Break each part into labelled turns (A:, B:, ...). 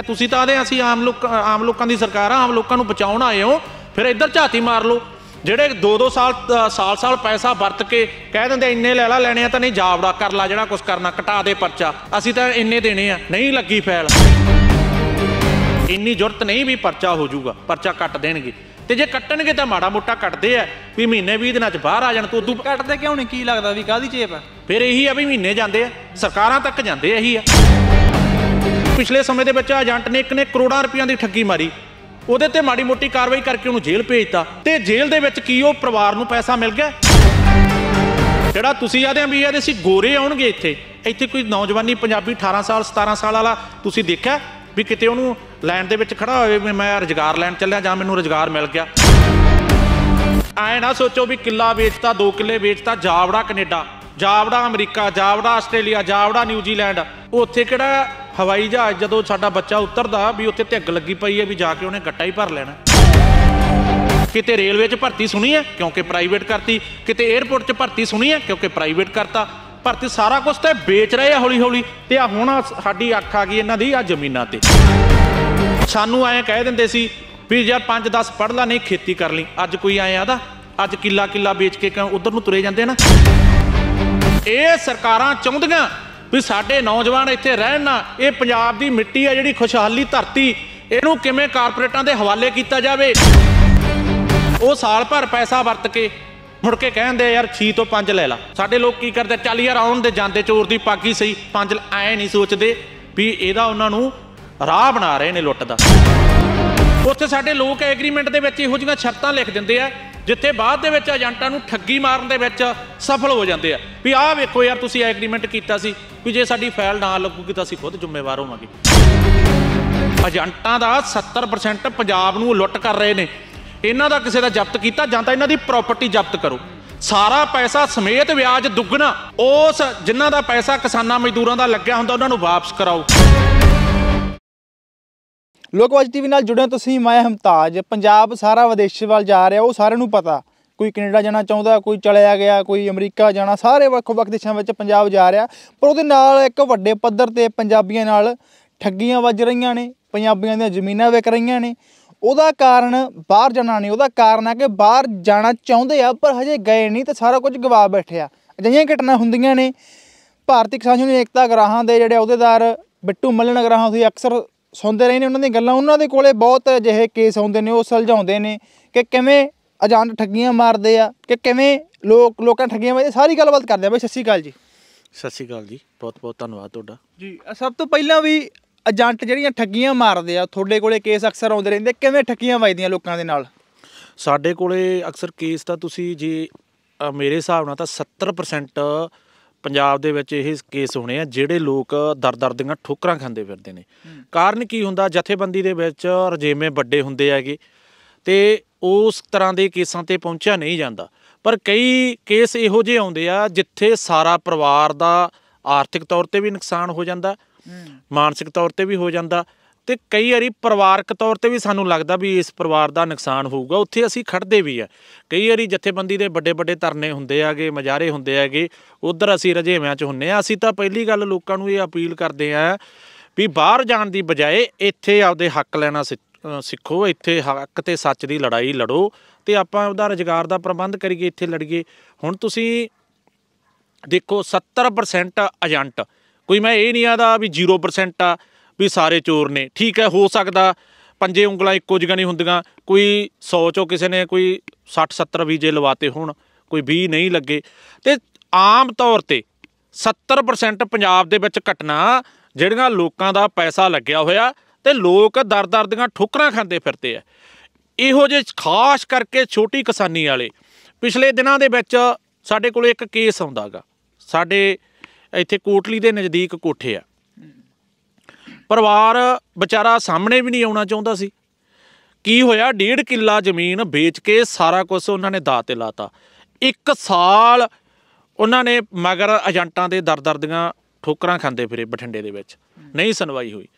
A: ਤੁਸੀਂ ਤਾਂ ਆਦੇ ਅਸੀਂ ਆਮ ਲੋਕ ਆਮ ਲੋਕਾਂ ਦੀ ਸਰਕਾਰ ਆ ਆਮ ਲੋਕਾਂ ਨੂੰ ਬਚਾਉਣ ਆਏ ਹੋ ਫਿਰ ਇੱਧਰ ਝਾਤੀ ਮਾਰ ਲਓ ਜਿਹੜੇ 2-2 ਸਾਲ ਸਾਲ-ਸਾਲ ਪੈਸਾ ਵਰਤ ਕੇ ਕਹਿ ਦਿੰਦੇ ਇੰਨੇ ਲੈ ਲੈ ਲੈਣੇ ਆ ਤਾਂ ਨਹੀਂ ਜਾਵੜਾ ਕਰ ਲਾ ਜਿਹੜਾ ਕੁਝ ਕਰਨਾ ਕਟਾ ਦੇ ਪਰਚਾ ਅਸੀਂ ਤਾਂ ਇੰਨੇ ਦੇਣੇ ਆ ਨਹੀਂ ਲੱਗੀ ਫੈਲ ਇੰਨੀ ਜ਼ਰੂਰਤ ਨਹੀਂ ਵੀ ਪਰਚਾ ਹੋ ਜਾਊਗਾ ਪਰਚਾ ਕੱਟ ਦੇਣਗੇ ਤੇ ਜੇ ਕੱਟਣਗੇ ਤਾਂ ਮਾੜਾ ਮੋਟਾ ਕੱਟਦੇ ਆ ਵੀ ਮਹੀਨੇ 20 ਦਿਨਾਂ 'ਚ ਬਾਹਰ ਆ ਜਾਣ ਤੋਂ ਉਦੋਂ ਕੱਟਦੇ ਕਿਉਂ ਨਹੀਂ ਕੀ ਲੱਗਦਾ ਵੀ ਕਾਦੀ ਚੇਪ ਆ ਫਿਰ ਇਹੀ ਆ ਵੀ ਮਹੀਨੇ ਜਾਂਦੇ ਆ ਸਰਕਾਰਾਂ ਤੱਕ ਜਾਂਦੇ ਇਹੀ ਆ ਪਿਛਲੇ ਸਮੇਂ ਦੇ ਵਿੱਚ ਏਜੰਟ ਨੇ ਇੱਕ ਨੇ ਕਰੋੜਾਂ ਰੁਪਈਆਂ ਦੀ ਠੱਗੀ ਮਾਰੀ ਉਹਦੇ ਤੇ ਮਾੜੀ ਮੋਟੀ ਕਾਰਵਾਈ ਕਰਕੇ ਉਹਨੂੰ ਜੇਲ੍ਹ ਭੇਜਤਾ ਤੇ ਜੇਲ੍ਹ ਦੇ ਵਿੱਚ ਕੀ ਉਹ ਪਰਿਵਾਰ ਨੂੰ ਪੈਸਾ ਮਿਲ ਗਿਆ ਜਿਹੜਾ ਤੁਸੀਂ ਆਦੇ ਵੀ ਇਹਦੇ ਸੀ ਗੋਰੇ ਆਉਣਗੇ ਇੱਥੇ ਇੱਥੇ ਕੋਈ ਨੌਜਵਾਨੀ ਪੰਜਾਬੀ 18 ਸਾਲ 17 ਸਾਲ ਵਾਲਾ ਤੁਸੀਂ ਦੇਖਿਆ ਵੀ ਕਿਤੇ ਉਹਨੂੰ ਲਾਈਨ ਦੇ ਵਿੱਚ ਖੜਾ ਹੋਵੇ ਮੈਂ ਰੋਜ਼ਗਾਰ ਲੈਣ ਚੱਲਿਆ ਜਾਂ ਮੈਨੂੰ ਰੋਜ਼ਗਾਰ ਮਿਲ ਗਿਆ ਐ ਨਾ ਸੋਚੋ ਵੀ ਕਿੱਲਾ ਵੇਚਤਾ 2 ਕਿੱਲੇ ਵੇਚਤਾ ਜਾਵੜਾ ਕੈਨੇਡਾ ਜਾਵੜਾ ਅਮਰੀਕਾ ਜਾਵੜਾ ਆਸਟ੍ਰੇਲੀਆ ਜਾਵੜਾ ਨਿਊਜ਼ੀਲੈਂਡ ਉੱਥੇ ਕਿਹੜਾ ਹਵਾਈ ਜਹਾਜ਼ ਜਦੋਂ ਸਾਡਾ ਬੱਚਾ ਉਤਰਦਾ ਵੀ ਉੱਥੇ ਧਿੱਗ ਲੱਗੀ ਪਈ ਹੈ ਵੀ ਜਾ ਕੇ ਉਹਨੇ ਗੱਟਾ ਹੀ ਭਰ ਲੈਣਾ ਕਿਤੇ ਰੇਲਵੇ 'ਚ ਭਰਤੀ ਸੁਣੀ ਹੈ ਕਿਉਂਕਿ ਪ੍ਰਾਈਵੇਟ ਕਰਤੀ ਕਿਤੇ 에어ਪੋਰਟ 'ਚ ਭਰਤੀ ਸੁਣੀ ਹੈ ਕਿਉਂਕਿ ਪ੍ਰਾਈਵੇਟ ਕਰਤਾ ਭਰਤੀ ਸਾਰਾ ਕੁਝ ਤੇ ਵੇਚ ਰਹੇ ਆ ਹੌਲੀ ਹੌਲੀ ਤੇ ਆ ਹੁਣ ਸਾਡੀ ਅੱਖ ਆ ਗਈ ਇਹਨਾਂ ਦੀ ਆ ਜ਼ਮੀਨਾਂ ਤੇ ਸਾਨੂੰ ਐਂ ਕਹਿ ਦਿੰਦੇ ਸੀ ਵੀ ਯਾਰ 5-10 ਪੜ੍ਹ ਲਾ ਨਹੀਂ ਖੇਤੀ ਕਰ ਲਈ ਅੱਜ ਕੋਈ ਆਏ ਆਦਾ ਅੱਜ ਕਿੱਲਾ ਕਿੱਲਾ ਵੇਚ ਕੇ ਕਿਉਂ ਉਧਰ ਨੂੰ ਤੁਰੇ ਜਾਂਦੇ ਨਾ ਇਹ ਸਰਕਾਰਾਂ ਚਾਹੁੰਦੀਆਂ ਵੀ ਸਾਡੇ ਨੌਜਵਾਨ ਇੱਥੇ ਰਹਿਣ ਨਾ ਇਹ ਪੰਜਾਬ ਦੀ ਮਿੱਟੀ ਆ ਜਿਹੜੀ ਖੁਸ਼ਹਾਲੀ ਧਰਤੀ ਇਹਨੂੰ ਕਿਵੇਂ ਕਾਰਪੋਰੇਟਾਂ ਦੇ ਹਵਾਲੇ ਕੀਤਾ ਜਾਵੇ ਉਹ ਸਾਲ ਭਰ ਪੈਸਾ ਵਰਤ ਕੇ ਮੁੜ ਕੇ ਕਹਿੰਦੇ ਯਾਰ 6 ਤੋਂ 5 ਲੈ ਲਾ ਸਾਡੇ ਲੋਕ ਕੀ ਕਰਦੇ 40 ਯਾਰ ਆਉਣ ਦੇ ਜਾਂਦੇ ਚੋਰ ਦੀ ਪਾਕੀ ਸਹੀ 5 ਐ ਨਹੀਂ ਸੋਚਦੇ ਵੀ ਇਹਦਾ ਉਹਨਾਂ ਨੂੰ ਰਾਹ ਬਣਾ ਰਹੇ ਨੇ ਲੁੱਟ ਦਾ ਉੱਥੇ ਸਾਡੇ ਲੋਕ ਐਗਰੀਮੈਂਟ ਦੇ ਵਿੱਚ ਇਹੋ ਜਿਹੀਆਂ ਸ਼ਰਤਾਂ ਲਿਖ ਦਿੰਦੇ ਆ ਜਿੱਥੇ ਬਾਅਦ ਦੇ ਵਿੱਚ ਏਜੰਟਾਂ ਨੂੰ ਠੱਗੀ ਮਾਰਨ ਦੇ ਵਿੱਚ ਸਫਲ ਹੋ ਜਾਂਦੇ ਆ ਵੀ ਆਹ ਵੇਖੋ ਯਾਰ ਤੁਸੀਂ ਐਗਰੀਮੈਂਟ ਕੀਤਾ ਸੀ ਵੀ ਜੇ ਸਾਡੀ ਫਾਈਲ ਨਾ ਲੱਗੂਗੀ ਤਾਂ ਅਸੀਂ ਖੁਦ ਜ਼ਿੰਮੇਵਾਰ ਹੋਵਾਂਗੇ ਏਜੰਟਾਂ ਦਾ 70% ਪੰਜਾਬ ਨੂੰ ਲੁੱਟ ਕਰ ਰਹੇ ਨੇ ਇਹਨਾਂ ਦਾ ਕਿਸੇ ਦਾ ਜ਼ਬਤ ਕੀਤਾ ਜਾਂ ਤਾਂ ਇਹਨਾਂ ਦੀ ਪ੍ਰਾਪਰਟੀ ਜ਼ਬਤ ਕਰੋ ਸਾਰਾ ਪੈਸਾ ਸਮੇਤ ਵਿਆਜ ਦੁੱਗਣਾ ਉਸ ਜਿਨ੍ਹਾਂ ਦਾ ਪੈਸਾ ਕਿਸਾਨਾਂ ਮਜ਼ਦੂਰਾਂ ਦਾ ਲੱਗਿਆ ਹੁੰਦਾ ਉਹਨਾਂ ਨੂੰ ਵਾਪਸ ਕਰਾਓ
B: ਲੋਕਵਾਜ ਟੀਵੀ ਨਾਲ ਜੁੜੇ ਤੁਸੀਂ ਮੈਂ ਹਮਤਾਜ ਪੰਜਾਬ ਸਾਰਾ ਵਿਦੇਸ਼ ਵੱਲ ਜਾ ਰਿਹਾ ਉਹ ਸਾਰਿਆਂ ਨੂੰ ਪਤਾ ਕੋਈ ਕੈਨੇਡਾ ਜਾਣਾ ਚਾਹੁੰਦਾ ਕੋਈ ਚਲਿਆ ਗਿਆ ਕੋਈ ਅਮਰੀਕਾ ਜਾਣਾ ਸਾਰੇ ਵੱਖ-ਵੱਖ ਦੇਸ਼ਾਂ ਵਿੱਚ ਪੰਜਾਬ ਜਾ ਰਿਹਾ ਪਰ ਉਹਦੇ ਨਾਲ ਇੱਕ ਵੱਡੇ ਪੱਧਰ ਤੇ ਪੰਜਾਬੀਆਂ ਨਾਲ ਠੱਗੀਆਂ ਵੱਜ ਰਹੀਆਂ ਨੇ ਪੰਜਾਬੀਆਂ ਦੀਆਂ ਜ਼ਮੀਨਾਂ ਵਿਕ ਰਹੀਆਂ ਨੇ ਉਹਦਾ ਕਾਰਨ ਬਾਹਰ ਜਾਣਾ ਨਹੀਂ ਉਹਦਾ ਕਾਰਨ ਹੈ ਕਿ ਬਾਹਰ ਜਾਣਾ ਚਾਹੁੰਦੇ ਆ ਪਰ ਹਜੇ ਗਏ ਨਹੀਂ ਤੇ ਸਾਰਾ ਕੁਝ ਗਵਾ ਬੈਠਿਆ ਅਜਿਹੀਆਂ ਘਟਨਾ ਹੁੰਦੀਆਂ ਨੇ ਭਾਰਤੀ ਕਿਸਾਨ ਯੂਨੀਅਨ ਏਕਤਾ ਗਰਾਹਾਂ ਦੇ ਜਿਹੜੇ ਅਹੁਦੇਦਾਰ ਬਿੱਟੂ ਮੱਲਣ ਗਰਾਹਾਂ ਤੁਸੀਂ ਅਕਸਰ ਸੁਣਦੇ ਰਹੇ ਨੇ ਉਹਨਾਂ ਦੀਆਂ ਗੱਲਾਂ ਉਹਨਾਂ ਦੇ ਕੋਲੇ ਬਹੁਤ ਅਜਿਹੇ ਕੇਸ ਆਉਂਦੇ ਨੇ ਉਹ ਸਲਝਾਉਂਦੇ ਨੇ ਕਿ ਕਿਵੇਂ ਅਜਾਨ ਠੱਗੀਆਂ ਮਾਰਦੇ ਆ ਕਿ ਕਿਵੇਂ ਲੋਕ ਲੋਕਾਂ ਠੱਗੀਆਂ ਮਾਰਦੇ ਸਾਰੀ ਗੱਲਬਾਤ ਕਰਦੇ ਆ ਬਈ ਸੱਸੀ ਕਾਲ ਜੀ ਸੱਸੀ ਕਾਲ ਜੀ ਬਹੁਤ ਬਹੁਤ ਧੰਨਵਾਦ ਤੁਹਾਡਾ ਜੀ ਸਭ ਤੋਂ ਪਹਿਲਾਂ ਵੀ ਏਜੰਟ ਜਿਹੜੀਆਂ ਠੱਗੀਆਂ ਮਾਰਦੇ ਆ ਤੁਹਾਡੇ ਕੋਲੇ ਕੇਸ ਅਕਸਰ ਆਉਂਦੇ ਰਹਿੰਦੇ ਕਿਵੇਂ ਠੱਗੀਆਂ ਵਜਦੀਆਂ ਲੋਕਾਂ ਦੇ ਨਾਲ ਸਾਡੇ ਕੋਲੇ ਅਕਸਰ
A: ਕੇਸ ਤਾਂ ਤੁਸੀਂ ਜੇ ਮੇਰੇ ਹਿਸਾਬ ਨਾਲ ਤਾਂ 70% ਪੰਜਾਬ ਦੇ ਵਿੱਚ ਇਹ ਕੇਸ ਹੋਣੇ ਆ ਜਿਹੜੇ ਲੋਕ ਦਰ-ਦਰ ਦੀਆਂ ਠੋਕਰਾਂ ਖਾਂਦੇ ਫਿਰਦੇ ਨੇ ਕਾਰਨ ਕੀ ਹੁੰਦਾ ਜਥੇਬੰਦੀ ਦੇ ਵਿੱਚ ਰਜੇਮੇ ਵੱਡੇ ਹੁੰਦੇ ਹੈਗੇ ਤੇ ਉਸ ਤਰ੍ਹਾਂ ਦੇ ਕੇਸਾਂ ਤੇ ਪਹੁੰਚਿਆ ਨਹੀਂ ਜਾਂਦਾ ਪਰ ਕਈ ਕੇਸ ਇਹੋ ਜਿਹੇ ਆਉਂਦੇ ਆ ਜਿੱਥੇ ਸਾਰਾ ਪਰਿਵਾਰ ਦਾ ਆਰਥਿਕ ਤੌਰ ਤੇ ਵੀ ਨੁਕਸਾਨ ਹੋ ਜਾਂਦਾ ਮਾਨਸਿਕ ਤੌਰ ਤੇ ਵੀ ਹੋ ਜਾਂਦਾ ਤੇ ਕਈ ਵਾਰੀ ਪਰਿਵਾਰਕ ਤੌਰ ਤੇ ਵੀ ਸਾਨੂੰ ਲੱਗਦਾ ਵੀ ਇਸ ਪਰਿਵਾਰ ਦਾ ਨੁਕਸਾਨ ਹੋਊਗਾ ਉੱਥੇ ਅਸੀਂ ਖੜਦੇ ਵੀ ਆ ਕਈ ਵਾਰੀ ਜਥੇਬੰਦੀ ਦੇ ਵੱਡੇ ਵੱਡੇ ਧਰਨੇ ਹੁੰਦੇ ਆਗੇ ਮਜਾਰੇ ਹੁੰਦੇ ਆਗੇ ਉਧਰ ਅਸੀਂ ਰਜੇਵਿਆਂ 'ਚ ਹੁੰਨੇ ਆ ਅਸੀਂ ਤਾਂ ਪਹਿਲੀ ਗੱਲ ਲੋਕਾਂ ਨੂੰ ਇਹ ਅਪੀਲ ਕਰਦੇ ਆ ਵੀ ਬਾਹਰ ਜਾਣ ਦੀ ਬਜਾਏ ਇੱਥੇ ਆਪਦੇ ਹੱਕ ਲੈਣਾ ਸਿੱਖੋ ਇੱਥੇ ਹੱਕ ਤੇ ਸੱਚ ਦੀ ਲੜਾਈ ਲੜੋ ਤੇ ਆਪਾਂ ਉਹਦਾ ਰੋਜ਼ਗਾਰ ਦਾ ਪ੍ਰਬੰਧ ਕਰੀਏ ਇੱਥੇ ਲੜੀਏ ਹੁਣ ਤੁਸੀਂ ਦੇਖੋ 70% ਏਜੰਟ ਕੋਈ ਮੈਂ ਇਹ ਨਹੀਂ ਆਦਾ ਵੀ 0% ਆ ਵੀ ਸਾਰੇ ਚੋਰ ਨੇ ਠੀਕ ਹੈ ਹੋ ਸਕਦਾ ਪੰਜੇ ਉਂਗਲਾਂ ਇੱਕੋ ਜਿਹੀਆਂ ਨਹੀਂ ਹੁੰਦੀਆਂ ਕੋਈ 100 ਚੋਂ ਕਿਸੇ ਨੇ ਕੋਈ 60 70 ਵੀਜ਼ੇ ਲਵਾਤੇ ਹੋਣ ਕੋਈ 20 ਨਹੀਂ ਲੱਗੇ ਤੇ ਆਮ ਤੌਰ ਤੇ 70% ਪੰਜਾਬ ਦੇ ਵਿੱਚ ਘਟਨਾ ਜਿਹੜੀਆਂ ਲੋਕਾਂ ਦਾ ਪੈਸਾ ਲੱਗਿਆ ਹੋਇਆ ਤੇ ਲੋਕ ਦਰ-ਦਰ ਦੀਆਂ ਠੋਕਰਾਂ ਖਾਂਦੇ ਫਿਰਦੇ ਆ ਇਹੋ ਜੇ ਖਾਸ ਕਰਕੇ ਛੋਟੀ ਕਿਸਾਨੀ ਵਾਲੇ ਪਿਛਲੇ ਦਿਨਾਂ ਦੇ ਵਿੱਚ ਸਾਡੇ ਕੋਲ ਇੱਕ ਕੇਸ ਆਉਂਦਾਗਾ ਸਾਡੇ ਇੱਥੇ ਕੋਟਲੀ ਦੇ ਨਜ਼ਦੀਕ ਕੋਠੇ ਆ ਪਰਿਵਾਰ ਵਿਚਾਰਾ ਸਾਹਮਣੇ ਵੀ ਨਹੀਂ ਆਉਣਾ ਚਾਹੁੰਦਾ ਸੀ ਕੀ ਹੋਇਆ ਡੇਢ ਕਿੱਲਾ ਜ਼ਮੀਨ ਵੇਚ ਕੇ ਸਾਰਾ ਕੁਝ ਉਹਨਾਂ ਨੇ ਦਾਤੇ ਲਾਤਾ ਇੱਕ ਸਾਲ ਉਹਨਾਂ ਨੇ ਮਗਰ ਏਜੰਟਾਂ ਦੇ ਦਰਦਰਦੀਆਂ ਠੋਕਰਾਂ ਖਾਂਦੇ ਫਿਰੇ ਬਠਿੰਡੇ ਦੇ ਵਿੱਚ ਨਹੀਂ ਸੁਣਵਾਈ ਹੋਈ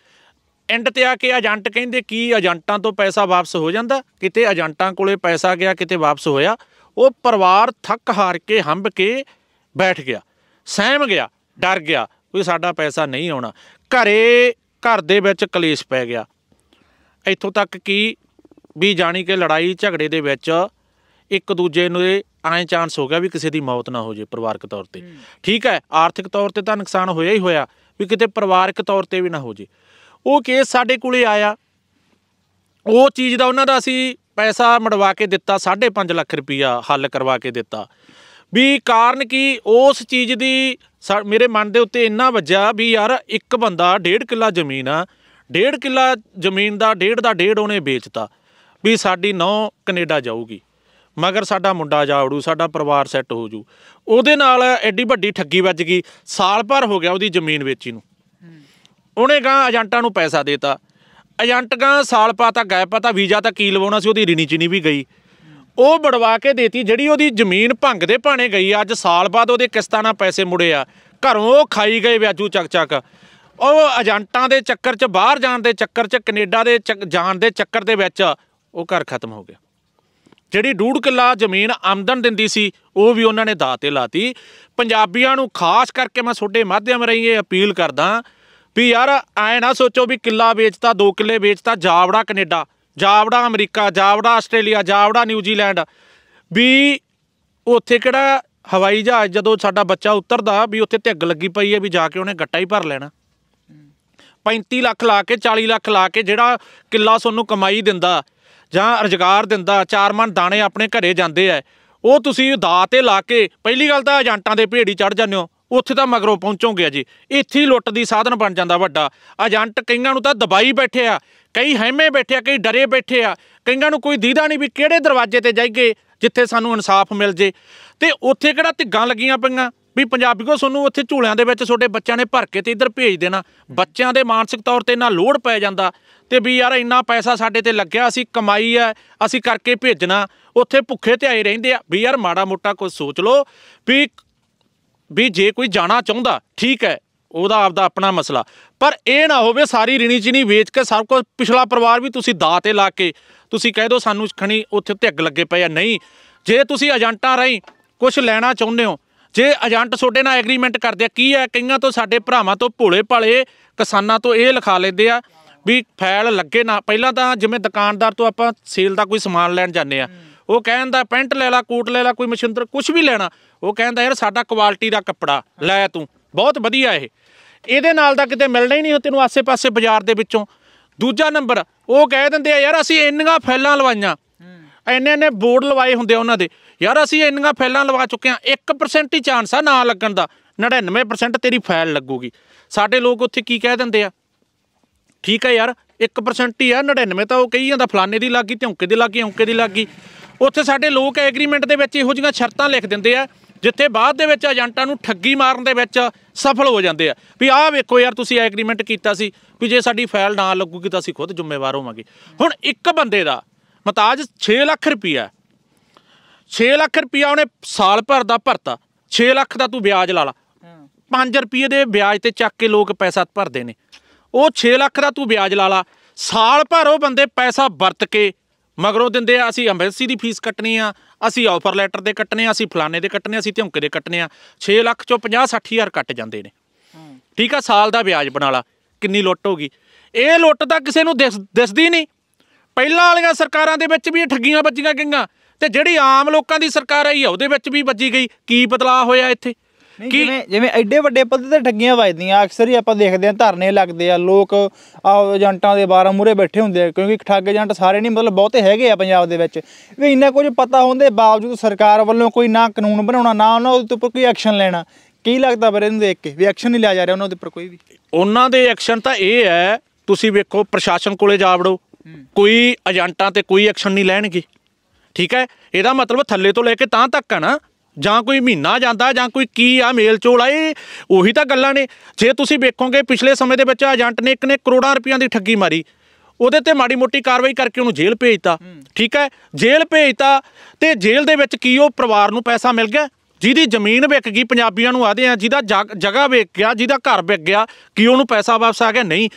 A: ਐਂਡ ਤੇ ਆ ਕੇ ਏਜੰਟ ਕਹਿੰਦੇ ਕੀ ਏਜੰਟਾਂ ਤੋਂ ਪੈਸਾ ਵਾਪਸ ਹੋ ਜਾਂਦਾ ਕਿਤੇ ਏਜੰਟਾਂ ਕੋਲੇ ਪੈਸਾ ਗਿਆ ਕਿਤੇ ਵਾਪਸ ਹੋਇਆ ਉਹ ਪਰਿਵਾਰ ਥੱਕ ਹਾਰ ਕੇ ਹੰਬ ਕੇ ਬੈਠ ਗਿਆ ਸਹਿਮ ਗਿਆ ਡਰ ਗਿਆ ਕੋਈ ਸਾਡਾ ਪੈਸਾ ਨਹੀਂ ਆਉਣਾ ਘਰੇ ਘਰ ਦੇ ਵਿੱਚ ਕਲੇਸ਼ ਪੈ ਗਿਆ ਇੱਥੋਂ ਤੱਕ ਕਿ ਵੀ ਜਾਣੀ ਕਿ ਲੜਾਈ ਝਗੜੇ ਦੇ ਵਿੱਚ ਇੱਕ ਦੂਜੇ ਨੂੰ ਐਂ ਚਾਂਸ ਹੋ ਗਿਆ ਵੀ ਕਿਸੇ ਦੀ ਮੌਤ ਨਾ ਹੋ ਜੇ ਪਰਿਵਾਰਕ ਤੌਰ ਤੇ ਠੀਕ ਹੈ ਆਰਥਿਕ ਤੌਰ ਤੇ ਤਾਂ ਨੁਕਸਾਨ ਹੋਇਆ ਹੀ ਹੋਇਆ ਵੀ ਕਿਤੇ ਪਰਿਵਾਰਕ ਤੌਰ ਤੇ ਵੀ ਨਾ ਹੋ ਜੇ ਉਹ ਕੇਸ ਸਾਡੇ ਕੋਲੇ ਆਇਆ ਉਹ ਚੀਜ਼ ਦਾ ਉਹਨਾਂ ਦਾ ਅਸੀਂ ਪੈਸਾ ਮੜਵਾ ਕੇ ਦਿੱਤਾ 5.5 ਲੱਖ ਰੁਪਇਆ ਹੱਲ ਕਰਵਾ ਕੇ ਦਿੱਤਾ ਵੀ ਕਾਰਨ ਕੀ ਉਸ ਚੀਜ਼ ਦੀ ਮੇਰੇ ਮਨ ਦੇ ਉੱਤੇ ਇੰਨਾ ਵੱਜਿਆ ਵੀ ਯਾਰ ਇੱਕ ਬੰਦਾ ਡੇਢ ਕਿੱਲਾ ਜ਼ਮੀਨ ਆ ਡੇਢ ਕਿੱਲਾ ਜ਼ਮੀਨ ਦਾ ਡੇਢ ਦਾ ਡੇਢ ਉਹਨੇ ਵੇਚਤਾ ਵੀ ਸਾਡੀ ਨੌ ਕੈਨੇਡਾ ਜਾਊਗੀ ਮਗਰ ਸਾਡਾ ਮੁੰਡਾ ਜਾਵੜੂ ਸਾਡਾ ਪਰਿਵਾਰ ਸੈੱਟ ਹੋ ਜੂ ਉਹਦੇ ਨਾਲ ਐਡੀ ਵੱਡੀ ਠੱਗੀ ਵੱਜ ਗਈ ਸਾਲ ਭਰ ਹੋ ਗਿਆ ਉਹਦੀ ਜ਼ਮੀਨ ਵੇਚੀ ਨੂੰ ਉਹਨੇ ਕਹਾ ਏਜੰਟਾਂ ਨੂੰ ਪੈਸਾ ਦੇਤਾ ਏਜੰਟ ਕਹਾ ਸਾਲ ਪਾਤਾ ਗਾਇਬ ਪਤਾ ਵੀਜ਼ਾ ਤਾਂ ਕੀ ਲਵਾਉਣਾ ਸੀ ਉਹਦੀ ਰਿਣੀ ਚਿਨੀ ਵੀ ਗਈ ਉਹ ਬੜਵਾ ਕੇ ਦੇਤੀ ਜਿਹੜੀ ਉਹਦੀ ਜ਼ਮੀਨ ਭੰਗ ਦੇ ਭਾਣੇ ਗਈ ਅੱਜ ਸਾਲ ਬਾਅਦ ਉਹਦੇ ਕਿਸ਼ਤਾਂ ਨਾਲ ਪੈਸੇ ਮੁੜੇ ਆ ਘਰੋਂ ਉਹ ਖਾਈ ਗਏ ਵਿਆਜੂ ਚੱਕ ਚੱਕ ਉਹ ਏਜੰਟਾਂ ਦੇ ਚੱਕਰ 'ਚ ਬਾਹਰ ਜਾਣ ਦੇ ਚੱਕਰ 'ਚ ਕੈਨੇਡਾ ਦੇ ਜਾਣ ਦੇ ਚੱਕਰ ਦੇ ਵਿੱਚ ਉਹ ਘਰ ਖਤਮ ਹੋ ਗਿਆ ਜਿਹੜੀ ਡੂੜ ਕਿੱਲਾ ਜ਼ਮੀਨ ਆਮਦਨ ਦਿੰਦੀ ਸੀ ਉਹ ਵੀ ਉਹਨਾਂ ਨੇ ਦਾਤੇ ਲਾਤੀ ਪੰਜਾਬੀਆਂ ਨੂੰ ਖਾਸ ਕਰਕੇ ਮੈਂ ਛੋਟੇ ਮਾਧਿਅਮ ਰਹੀ ਇਹ ਅਪੀਲ ਕਰਦਾ ਵੀ ਯਾਰ ਐ ਨਾ ਸੋਚੋ ਵੀ ਕਿੱਲਾ ਵੇਚਤਾ 2 ਕਿੱਲੇ ਵੇਚਤਾ ਜਾਵੜਾ ਕੈਨੇਡਾ ਜਾਵੜਾ ਅਮਰੀਕਾ ਜਾਵੜਾ ਆਸਟ੍ਰੇਲੀਆ ਜਾਵੜਾ ਨਿਊਜ਼ੀਲੈਂਡ ਵੀ ਉੱਥੇ ਕਿਹੜਾ ਹਵਾਈ ਜਹਾਜ਼ ਜਦੋਂ ਸਾਡਾ ਬੱਚਾ ਉਤਰਦਾ ਵੀ ਉੱਥੇ ਧੱਗ ਲੱਗੀ ਪਈ ਹੈ ਵੀ ਜਾ ਕੇ ਉਹਨੇ ਗੱਟਾ ਹੀ ਭਰ ਲੈਣਾ 35 ਲੱਖ ਲਾ ਕੇ 40 ਲੱਖ ਲਾ ਕੇ ਜਿਹੜਾ ਕਿੱਲਾ ਸਾਨੂੰ ਕਮਾਈ ਦਿੰਦਾ ਜਾਂ ਰੁਜ਼ਗਾਰ ਦਿੰਦਾ ਚਾਰ ਮਨ ਦਾਣੇ ਆਪਣੇ ਘਰੇ ਜਾਂਦੇ ਆ ਉਹ ਤੁਸੀਂ ਦਾਤੇ ਲਾ ਕੇ ਪਹਿਲੀ ਗੱਲ ਤਾਂ ਏਜੰਟਾਂ ਦੇ ਭੇੜੀ ਚੜ ਜਾਂਦੇ ਹੋ ਉੱਥੇ ਤਾਂ ਮਗਰੋਂ ਪਹੁੰਚੋਗੇ ਜੀ ਇੱਥੇ ਹੀ ਲੁੱਟ ਦੀ ਸਾਧਨ ਬਣ ਜਾਂਦਾ ਵੱਡਾ ਏਜੰਟ ਕਈਆਂ ਨੂੰ ਤਾਂ ਦਬਾਈ ਬੈਠੇ ਆ ਕਈ ਹੈਮੇ ਬੈਠੇ ਆ ਕਈ ਡਰੇ ਬੈਠੇ ਆ ਕਈਆਂ ਨੂੰ ਕੋਈ ਦੀਦਾ ਨਹੀਂ ਵੀ ਕਿਹੜੇ ਦਰਵਾਜ਼ੇ ਤੇ ਜਾਈਏ ਜਿੱਥੇ ਸਾਨੂੰ ਇਨਸਾਫ ਮਿਲ ਜੇ ਤੇ ਉੱਥੇ ਕਿਹੜਾ ਧਿੱਗਾਂ ਲੱਗੀਆਂ ਪਈਆਂ ਵੀ ਪੰਜਾਬੀਓ ਤੁਹਾਨੂੰ ਉੱਥੇ ਝੂਲਿਆਂ ਦੇ ਵਿੱਚ ਤੁਹਾਡੇ ਬੱਚਿਆਂ ਨੇ ਭਰ ਕੇ ਤੇ ਇੱਧਰ ਭੇਜ ਦੇਣਾ ਬੱਚਿਆਂ ਦੇ ਮਾਨਸਿਕ ਤੌਰ ਤੇ ਇਹਨਾਂ ਲੋੜ ਪੈ ਜਾਂਦਾ ਤੇ ਵੀ ਯਾਰ ਇੰਨਾ ਪੈਸਾ ਸਾਡੇ ਤੇ ਲੱਗਿਆ ਅਸੀਂ ਕਮਾਈ ਆ ਅਸੀਂ ਕਰਕੇ ਭੇਜਣਾ ਉੱਥੇ ਭੁੱਖੇ ਤੇ ਆਏ ਰਹਿੰਦੇ ਆ ਵੀ ਯਾਰ ਮਾੜਾ ਮੋਟਾ ਕੁਝ ਸੋਚ ਲਓ ਵੀ ਵੀ ਜੇ ਕੋਈ ਜਾਣਾ ਚਾਹੁੰਦਾ ਠੀਕ ਹੈ ਉਹਦਾ ਆਪਦਾ ਆਪਣਾ ਮਸਲਾ ਪਰ ਇਹ ਨਾ ਹੋਵੇ ਸਾਰੀ ਰਿਣੀ ਚਿਣੀ ਵੇਚ ਕੇ ਸਭ ਕੁਝ ਪਿਛਲਾ ਪਰਿਵਾਰ ਵੀ ਤੁਸੀਂ ਦਾ ਤੇ ਲਾ ਕੇ ਤੁਸੀਂ ਕਹਿ ਦੋ ਸਾਨੂੰ ਖਣੀ ਉੱਥੇ ਉੱਤੇ ਲੱਗੇ ਪਏ ਆ ਨਹੀਂ ਜੇ ਤੁਸੀਂ ਏਜੰਟਾਂ ਰਹੀਂ ਕੁਝ ਲੈਣਾ ਚਾਹੁੰਦੇ ਹੋ ਜੇ ਏਜੰਟ ਤੁਹਾਡੇ ਨਾਲ ਐਗਰੀਮੈਂਟ ਕਰਦੇ ਆ ਕੀ ਹੈ ਕਈਆਂ ਤੋਂ ਸਾਡੇ ਭਰਾਵਾਂ ਤੋਂ ਭੋਲੇ ਭਾਲੇ ਕਿਸਾਨਾਂ ਤੋਂ ਇਹ ਲਿਖਾ ਲੈਂਦੇ ਆ ਵੀ ਫੈਲ ਲੱਗੇ ਨਾ ਪਹਿਲਾਂ ਤਾਂ ਜਿਵੇਂ ਦੁਕਾਨਦਾਰ ਤੋਂ ਆਪਾਂ ਸੇਲ ਦਾ ਕੋਈ ਸਮਾਨ ਲੈਣ ਜਾਂਦੇ ਆ ਉਹ ਕਹਿੰਦਾ ਪੈਂਟ ਲੈ ਲੈ ਕੋਟ ਲੈ ਲੈ ਕੋਈ ਮਸ਼ੀਨਦਰ ਕੁਝ ਵੀ ਲੈਣਾ ਉਹ ਕਹਿੰਦਾ ਯਾਰ ਸਾਡਾ ਕੁਆਲਿਟੀ ਦਾ ਕੱਪੜਾ ਲੈ ਤੂੰ ਬਹੁਤ ਵਧੀਆ ਇਹ ਇਹਦੇ ਨਾਲ ਤਾਂ ਕਿਤੇ ਮਿਲਣਾ ਹੀ ਨਹੀਂ ਤੈਨੂੰ ਆਸੇ-ਪਾਸੇ ਬਾਜ਼ਾਰ ਦੇ ਵਿੱਚੋਂ ਦੂਜਾ ਨੰਬਰ ਉਹ ਕਹਿ ਦਿੰਦੇ ਆ ਯਾਰ ਅਸੀਂ ਇੰਨੀਆਂ ਫੈਲਾਂ ਲਵਾਈਆਂ ਇੰਨੇ ਨੇ ਬੋਰਡ ਲਵਾਏ ਹੁੰਦੇ ਉਹਨਾਂ ਦੇ ਯਾਰ ਅਸੀਂ ਇੰਨੀਆਂ ਫੈਲਾਂ ਲਵਾ ਚੁੱਕੇ ਆ 1% ਹੀ ਚਾਂਸ ਆ ਨਾ ਲੱਗਣ ਦਾ 99% ਤੇਰੀ ਫੈਲ ਲੱਗੂਗੀ ਸਾਡੇ ਲੋਕ ਉੱਥੇ ਕੀ ਕਹਿ ਦਿੰਦੇ ਆ ਠੀਕ ਆ ਯਾਰ 1% ਹੀ ਆ 99 ਤਾਂ ਉਹ ਕਹੀ ਜਾਂਦਾ ਫਲਾਣੇ ਦੀ ਲੱਗੀ ਧੌਂਕੇ ਦੀ ਲੱਗੀ ਔਂਕੇ ਦੀ ਲੱਗੀ ਉੱਥੇ ਸਾਡੇ ਲੋਕ ਐਗਰੀਮੈਂਟ ਦੇ ਵਿੱਚ ਇਹੋ ਜਿਹੀਆਂ ਸ਼ਰਤਾਂ ਲਿਖ ਦਿੰਦੇ ਆ ਜਿੱਥੇ ਬਾਅਦ ਦੇ ਵਿੱਚ ਏਜੰਟਾਂ ਨੂੰ ਠੱਗੀ ਮਾਰਨ ਦੇ ਵਿੱਚ ਸਫਲ ਹੋ ਜਾਂਦੇ ਆ ਵੀ ਆਹ ਵੇਖੋ ਯਾਰ ਤੁਸੀਂ ਐਗਰੀਮੈਂਟ ਕੀਤਾ ਸੀ ਵੀ ਜੇ ਸਾਡੀ ਫਾਈਲ ਨਾ ਲੱਗੂਗੀ ਤਾਂ ਅਸੀਂ ਖੁਦ ਜ਼ਿੰਮੇਵਾਰ ਹੋਵਾਂਗੇ ਹੁਣ ਇੱਕ ਬੰਦੇ ਦਾ ਮਤਾਜ 6 ਲੱਖ ਰੁਪਈਆ 6 ਲੱਖ ਰੁਪਈਆ ਉਹਨੇ ਸਾਲ ਭਰ ਦਾ ਭਰਤਾ 6 ਲੱਖ ਦਾ ਤੂੰ ਵਿਆਜ ਲਾ ਲਾ 5 ਰੁਪਏ ਦੇ ਵਿਆਜ ਤੇ ਚੱਕ ਕੇ ਲੋਕ ਪੈਸਾ ਭਰਦੇ ਨੇ ਉਹ 6 ਲੱਖ ਦਾ ਤੂੰ ਵਿਆਜ ਲਾ ਲਾ ਸਾਲ ਭਰ ਉਹ ਬੰਦੇ ਪੈਸਾ ਵਰਤ ਕੇ ਮਗਰੋਂ ਦਿੰਦੇ ਆ ਅਸੀਂ ਐਮਬੈਸੀ ਦੀ ਫੀਸ ਕੱਟਣੀ ਆ ਅਸੀਂ ਆਫਰ ਲੈਟਰ ਦੇ ਕੱਟਣੇ ਆ ਅਸੀਂ ਫਲਾਣੇ ਦੇ ਕੱਟਣੇ ਆ ਅਸੀਂ ਧਿਉਂਕੇ ਦੇ ਕੱਟਣੇ ਆ 6 ਲੱਖ ਚੋਂ 50 60 ਹਜ਼ਾਰ ਕੱਟ ਜਾਂਦੇ ਨੇ ਠੀਕ ਆ ਸਾਲ ਦਾ ਵਿਆਜ ਬਣਾਲਾ ਕਿੰਨੀ ਲੁੱਟ ਹੋ ਗਈ ਇਹ ਲੁੱਟ ਤਾਂ ਕਿਸੇ ਨੂੰ ਦਿਸਦੀ ਨਹੀਂ ਪਹਿਲਾਂ ਵਾਲੀਆਂ ਸਰਕਾਰਾਂ ਦੇ ਵਿੱਚ ਵੀ ਇਹ ਠੱਗੀਆਂ ਵੱਜੀਆਂ ਗਈਆਂ ਤੇ ਜਿਹੜੀ ਆਮ ਲੋਕਾਂ ਦੀ ਸਰਕਾਰ ਆਈ ਆ ਉਹਦੇ ਵਿੱਚ ਵੀ ਵੱਜੀ ਗਈ ਕੀ ਬਦਲਾਅ ਹੋਇਆ ਇੱਥੇ ਕੀ ਜਿਵੇਂ
B: ਜਿਵੇਂ ਐਡੇ ਵੱਡੇ ਪੱਧਰ ਤੇ ਠੱਗੀਆਂ ਵੱਜਦੀਆਂ ਅਕਸਰ ਹੀ ਆਪਾਂ ਦੇਖਦੇ ਆ ਧਰਨੇ ਲੱਗਦੇ ਆ ਲੋਕ ਆ ਏਜੰਟਾਂ ਦੇ ਬਾਰਾਂ ਮੂਰੇ ਬੈਠੇ ਹੁੰਦੇ ਆ ਕਿਉਂਕਿ ਠੱਗ ਏਜੰਟ ਸਾਰੇ ਨਹੀਂ ਮਤਲਬ ਬਹੁਤੇ ਹੈਗੇ ਆ ਪੰਜਾਬ ਦੇ ਵਿੱਚ ਵੀ ਇੰਨਾ ਕੁਝ ਪਤਾ ਹੁੰਦੇ ਬਾਵਜੂਦ ਸਰਕਾਰ ਵੱਲੋਂ ਕੋਈ ਨਾ ਕਾਨੂੰਨ ਬਣਾਉਣਾ ਨਾ ਉਹਨਾਂ ਦੇ ਉੱਪਰ ਕੋਈ ਐਕਸ਼ਨ ਲੈਣਾ ਕੀ ਲੱਗਦਾ ਬਰੇ ਇਹਨੂੰ ਦੇਖ ਕੇ ਵੀ ਐਕਸ਼ਨ ਨਹੀਂ ਲਿਆ ਜਾ ਰਿਹਾ ਉਹਨਾਂ ਦੇ ਉੱਪਰ ਕੋਈ ਵੀ
A: ਉਹਨਾਂ ਦੇ ਐਕਸ਼ਨ ਤਾਂ ਇਹ ਹੈ ਤੁਸੀਂ ਵੇਖੋ ਪ੍ਰਸ਼ਾਸਨ ਕੋਲੇ ਜਾ ਵੜੋ ਕੋਈ ਏਜੰਟਾਂ ਤੇ ਕੋਈ ਐਕਸ਼ਨ ਨਹੀਂ ਲੈਣਗੇ ਠੀਕ ਹੈ ਇਹਦਾ ਮਤਲਬ ਥੱਲੇ ਤੋਂ ਲੈ ਕੇ ਤਾਂ ਤੱਕ ਆ ਨਾ ਜਾਂ ਕੋਈ ਮਹੀਨਾ ਜਾਂਦਾ ਜਾਂ ਕੋਈ ਕੀ ਆ ਮੇਲ ਚੋਲ ਆ ਇਹ ਉਹੀ ਤਾਂ ਗੱਲਾਂ ਨੇ ਜੇ ਤੁਸੀਂ ਵੇਖੋਗੇ ਪਿਛਲੇ ਸਮੇਂ ਦੇ ਵਿੱਚ ਏਜੰਟ ਨੇ ਇੱਕ ਨੇ ਕਰੋੜਾਂ ਰੁਪਈਆਂ ਦੀ ਠੱਗੀ ਮਾਰੀ ਉਹਦੇ ਤੇ ਮਾੜੀ ਮੋਟੀ ਕਾਰਵਾਈ ਕਰਕੇ ਉਹਨੂੰ ਜੇਲ੍ਹ ਭੇਜਤਾ ਠੀਕ ਹੈ ਜੇਲ੍ਹ ਭੇਜਤਾ ਤੇ ਜੇਲ੍ਹ ਦੇ ਵਿੱਚ ਕੀ ਉਹ ਪਰਿਵਾਰ ਨੂੰ ਪੈਸਾ ਮਿਲ ਗਿਆ ਜਿਹਦੀ ਜ਼ਮੀਨ ਵਿਕ ਗਈ ਪੰਜਾਬੀਆਂ ਨੂੰ ਆਦੇ ਆ ਜਿਹਦਾ ਜਗ੍ਹਾ ਵਿਕ ਗਿਆ ਜਿਹਦਾ ਘਰ ਵਿਕ ਗਿਆ ਕੀ ਉਹਨੂੰ ਪੈਸਾ ਵਾਪਸ ਆ ਗਿਆ ਨਹੀਂ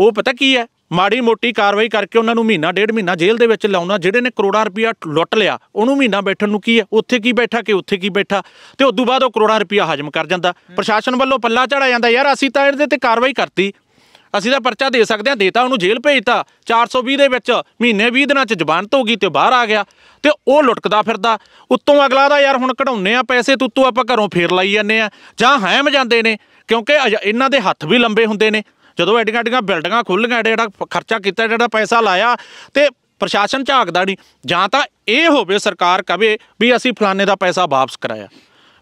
A: ਉਹ ਪਤਾ ਕੀ ਹੈ ਮਾੜੀ ਮੋਟੀ ਕਾਰਵਾਈ ਕਰਕੇ ਉਹਨਾਂ ਨੂੰ ਮਹੀਨਾ ਡੇਢ ਮਹੀਨਾ ਜੇਲ੍ਹ ਦੇ ਵਿੱਚ ਲਾਉਣਾ ਜਿਹੜੇ ਨੇ ਕਰੋੜਾਂ ਰੁਪਇਆ ਲੁੱਟ ਲਿਆ ਉਹਨੂੰ ਮਹੀਨਾ ਬੈਠਣ ਨੂੰ ਕੀ ਹੈ ਉੱਥੇ ਕੀ ਬੈਠਾ ਕਿ ਉੱਥੇ ਕੀ ਬੈਠਾ ਤੇ ਉਸ ਤੋਂ ਬਾਅਦ ਉਹ ਕਰੋੜਾਂ ਰੁਪਇਆ ਹਾਜ਼ਮ ਕਰ ਜਾਂਦਾ ਪ੍ਰਸ਼ਾਸਨ ਵੱਲੋਂ ਪੱਲਾ ਝੜਾ ਜਾਂਦਾ ਯਾਰ ਅਸੀਂ ਤਾਂ ਇਹਦੇ ਤੇ ਕਾਰਵਾਈ ਕਰਤੀ ਅਸੀਂ ਤਾਂ ਪਰਚਾ ਦੇ ਸਕਦੇ ਹਾਂ ਦੇਤਾ ਉਹਨੂੰ ਜੇਲ੍ਹ ਭੇਜਤਾ 420 ਦੇ ਵਿੱਚ ਮਹੀਨੇ 20 ਦਿਨਾਂ ਚ ਜ਼ਬਾਨਤ ਹੋ ਗਈ ਤੇ ਬਾਹਰ ਆ ਗਿਆ ਤੇ ਉਹ ਲੁਟਕਦਾ ਫਿਰਦਾ ਉੱਤੋਂ ਅਗਲਾ ਦਾ ਯਾਰ ਹੁਣ ਕਢਾਉਨੇ ਆ ਪੈਸੇ ਤੂੰ ਤੂੰ ਆਪਾਂ ਘਰੋਂ ਫੇਰ ਲਾਈ ਜਾਂਦੇ ਆ ਜਾਂ ਹੈਮ ਜਾਂਦੇ ਨੇ ਕਿਉਂਕਿ ਇਹਨਾਂ ਦੇ ਹੱਥ ਵੀ ਲੰਬੇ ਹੁੰਦੇ ਨੇ ਜਦੋਂ ਐਡੀਆਂ ਐਡੀਆਂ ਬਿਲਡਿੰਗਾਂ ਖੁੱਲੀਆਂ ਜਿਹੜਾ ਖਰਚਾ ਕੀਤਾ ਜਿਹੜਾ ਪੈਸਾ ਲਾਇਆ ਤੇ ਪ੍ਰਸ਼ਾਸਨ ਝਾਕਦਾ ਨਹੀਂ ਜਾਂ ਤਾਂ ਇਹ ਹੋਵੇ ਸਰਕਾਰ ਕਵੇ ਵੀ ਅਸੀਂ ਫਲਾਣੇ ਦਾ ਪੈਸਾ ਵਾਪਸ ਕਰਾਇਆ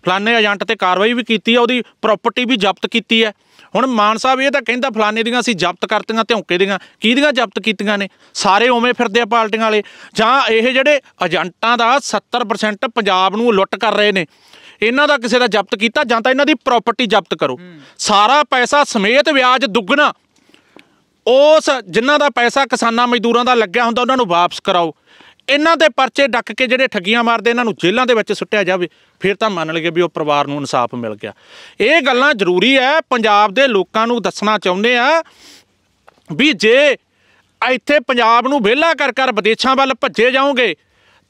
A: ਫਲਾਣੇ ਏਜੰਟ ਤੇ ਕਾਰਵਾਈ ਵੀ ਕੀਤੀ ਹੈ ਉਹਦੀ ਪ੍ਰਾਪਰਟੀ ਵੀ ਜ਼ਬਤ ਕੀਤੀ ਹੈ ਹੁਣ ਮਾਨ ਸਾਹਿਬ ਇਹ ਤਾਂ ਕਹਿੰਦਾ ਫਲਾਣੇ ਦੀਆਂ ਅਸੀਂ ਜ਼ਬਤ ਕਰਤੀਆਂ ਧੌਂਕੇ ਦੀਆਂ ਕਿਹਦੀਆਂ ਜ਼ਬਤ ਕੀਤੀਆਂ ਨੇ ਸਾਰੇ ਉਵੇਂ ਫਿਰਦੇ ਆ ਪਾਰਟੀਆਂ ਵਾਲੇ ਜਾਂ ਇਹ ਜਿਹੜੇ ਏਜੰਟਾਂ ਦਾ 70% ਪੰਜਾਬ ਨੂੰ ਲੁੱਟ ਕਰ ਰਹੇ ਨੇ ਇਹਨਾਂ ਦਾ ਕਿਸੇ ਦਾ ਜ਼ਬਤ ਕੀਤਾ ਜਾਂ ਤਾਂ ਇਹਨਾਂ ਦੀ ਪ੍ਰਾਪਰਟੀ ਜ਼ਬਤ ਕਰੋ ਸਾਰਾ ਪੈਸਾ ਸਮੇਤ ਵਿਆਜ ਦੁੱਗਣਾ ਉਸ ਜਿਨ੍ਹਾਂ ਦਾ ਪੈਸਾ ਕਿਸਾਨਾਂ ਮਜ਼ਦੂਰਾਂ ਦਾ ਲੱਗਿਆ ਹੁੰਦਾ ਉਹਨਾਂ ਨੂੰ ਵਾਪਸ ਕਰਾਓ ਇਹਨਾਂ ਦੇ ਪਰਚੇ ਡੱਕ ਕੇ ਜਿਹੜੇ ਠੱਗੀਆਂ ਮਾਰਦੇ ਇਹਨਾਂ ਨੂੰ ਜੇਲ੍ਹਾਂ ਦੇ ਵਿੱਚ ਸੁੱਟਿਆ ਜਾਵੇ ਫਿਰ ਤਾਂ ਮੰਨ ਲਗੇ ਵੀ ਉਹ ਪਰਿਵਾਰ ਨੂੰ ਇਨਸਾਫ ਮਿਲ ਗਿਆ ਇਹ ਗੱਲਾਂ ਜ਼ਰੂਰੀ ਹੈ ਪੰਜਾਬ ਦੇ ਲੋਕਾਂ ਨੂੰ ਦੱਸਣਾ ਚਾਹੁੰਦੇ ਆ ਵੀ ਜੇ ਇੱਥੇ ਪੰਜਾਬ ਨੂੰ ਵਿਹਲਾ ਕਰ ਕਰ ਵਿਦੇਸ਼ਾਂ ਵੱਲ ਭੱਜੇ ਜਾਓਗੇ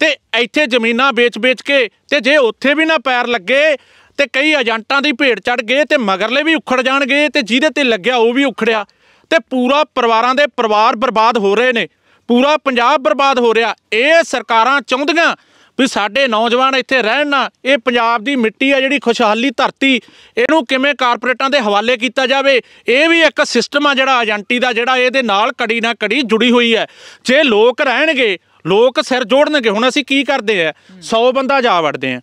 A: ਤੇ ਇੱਥੇ ਜ਼ਮੀਨਾਂ ਵੇਚ-ਵੇਚ ਕੇ ਤੇ ਜੇ ਉੱਥੇ ਵੀ ਨਾ ਪੈਰ ਲੱਗੇ ਤੇ ਕਈ ਏਜੰਟਾਂ ਦੀ ਭੇਡ ਚੜ ਗਏ ਤੇ ਮਗਰਲੇ ਵੀ ਉਖੜ ਜਾਣਗੇ ਤੇ ਜਿਹਦੇ ਤੇ ਲੱਗਿਆ ਉਹ ਵੀ ਉਖੜਿਆ ਤੇ ਪੂਰਾ ਪਰਿਵਾਰਾਂ ਦੇ ਪਰਿਵਾਰ ਬਰਬਾਦ ਹੋ ਰਹੇ ਨੇ ਪੂਰਾ ਪੰਜਾਬ ਬਰਬਾਦ ਹੋ ਰਿਹਾ ਇਹ ਸਰਕਾਰਾਂ ਚਾਹੁੰਦੀਆਂ ਵੀ ਸਾਡੇ ਨੌਜਵਾਨ ਇੱਥੇ ਰਹਿਣ ਨਾ ਇਹ ਪੰਜਾਬ ਦੀ ਮਿੱਟੀ ਆ ਜਿਹੜੀ ਖੁਸ਼ਹਾਲੀ ਧਰਤੀ ਇਹਨੂੰ ਕਿਵੇਂ ਕਾਰਪੋਰੇਟਾਂ ਦੇ ਹਵਾਲੇ ਕੀਤਾ ਜਾਵੇ ਇਹ ਵੀ ਇੱਕ ਸਿਸਟਮ ਆ ਜਿਹੜਾ ਏਜੰਟੀ ਦਾ ਜਿਹੜਾ ਇਹਦੇ ਨਾਲ ਕੜੀ ਨਾ ਕੜੀ ਜੁੜੀ ਹੋਈ ਹੈ ਜੇ ਲੋਕ ਰਹਿਣਗੇ ਲੋਕ ਸਿਰ ਜੋੜਨਗੇ ਹੁਣ ਅਸੀਂ ਕੀ ਕਰਦੇ ਆ 100 ਬੰਦਾ ਜਾ ਵੜਦੇ ਆ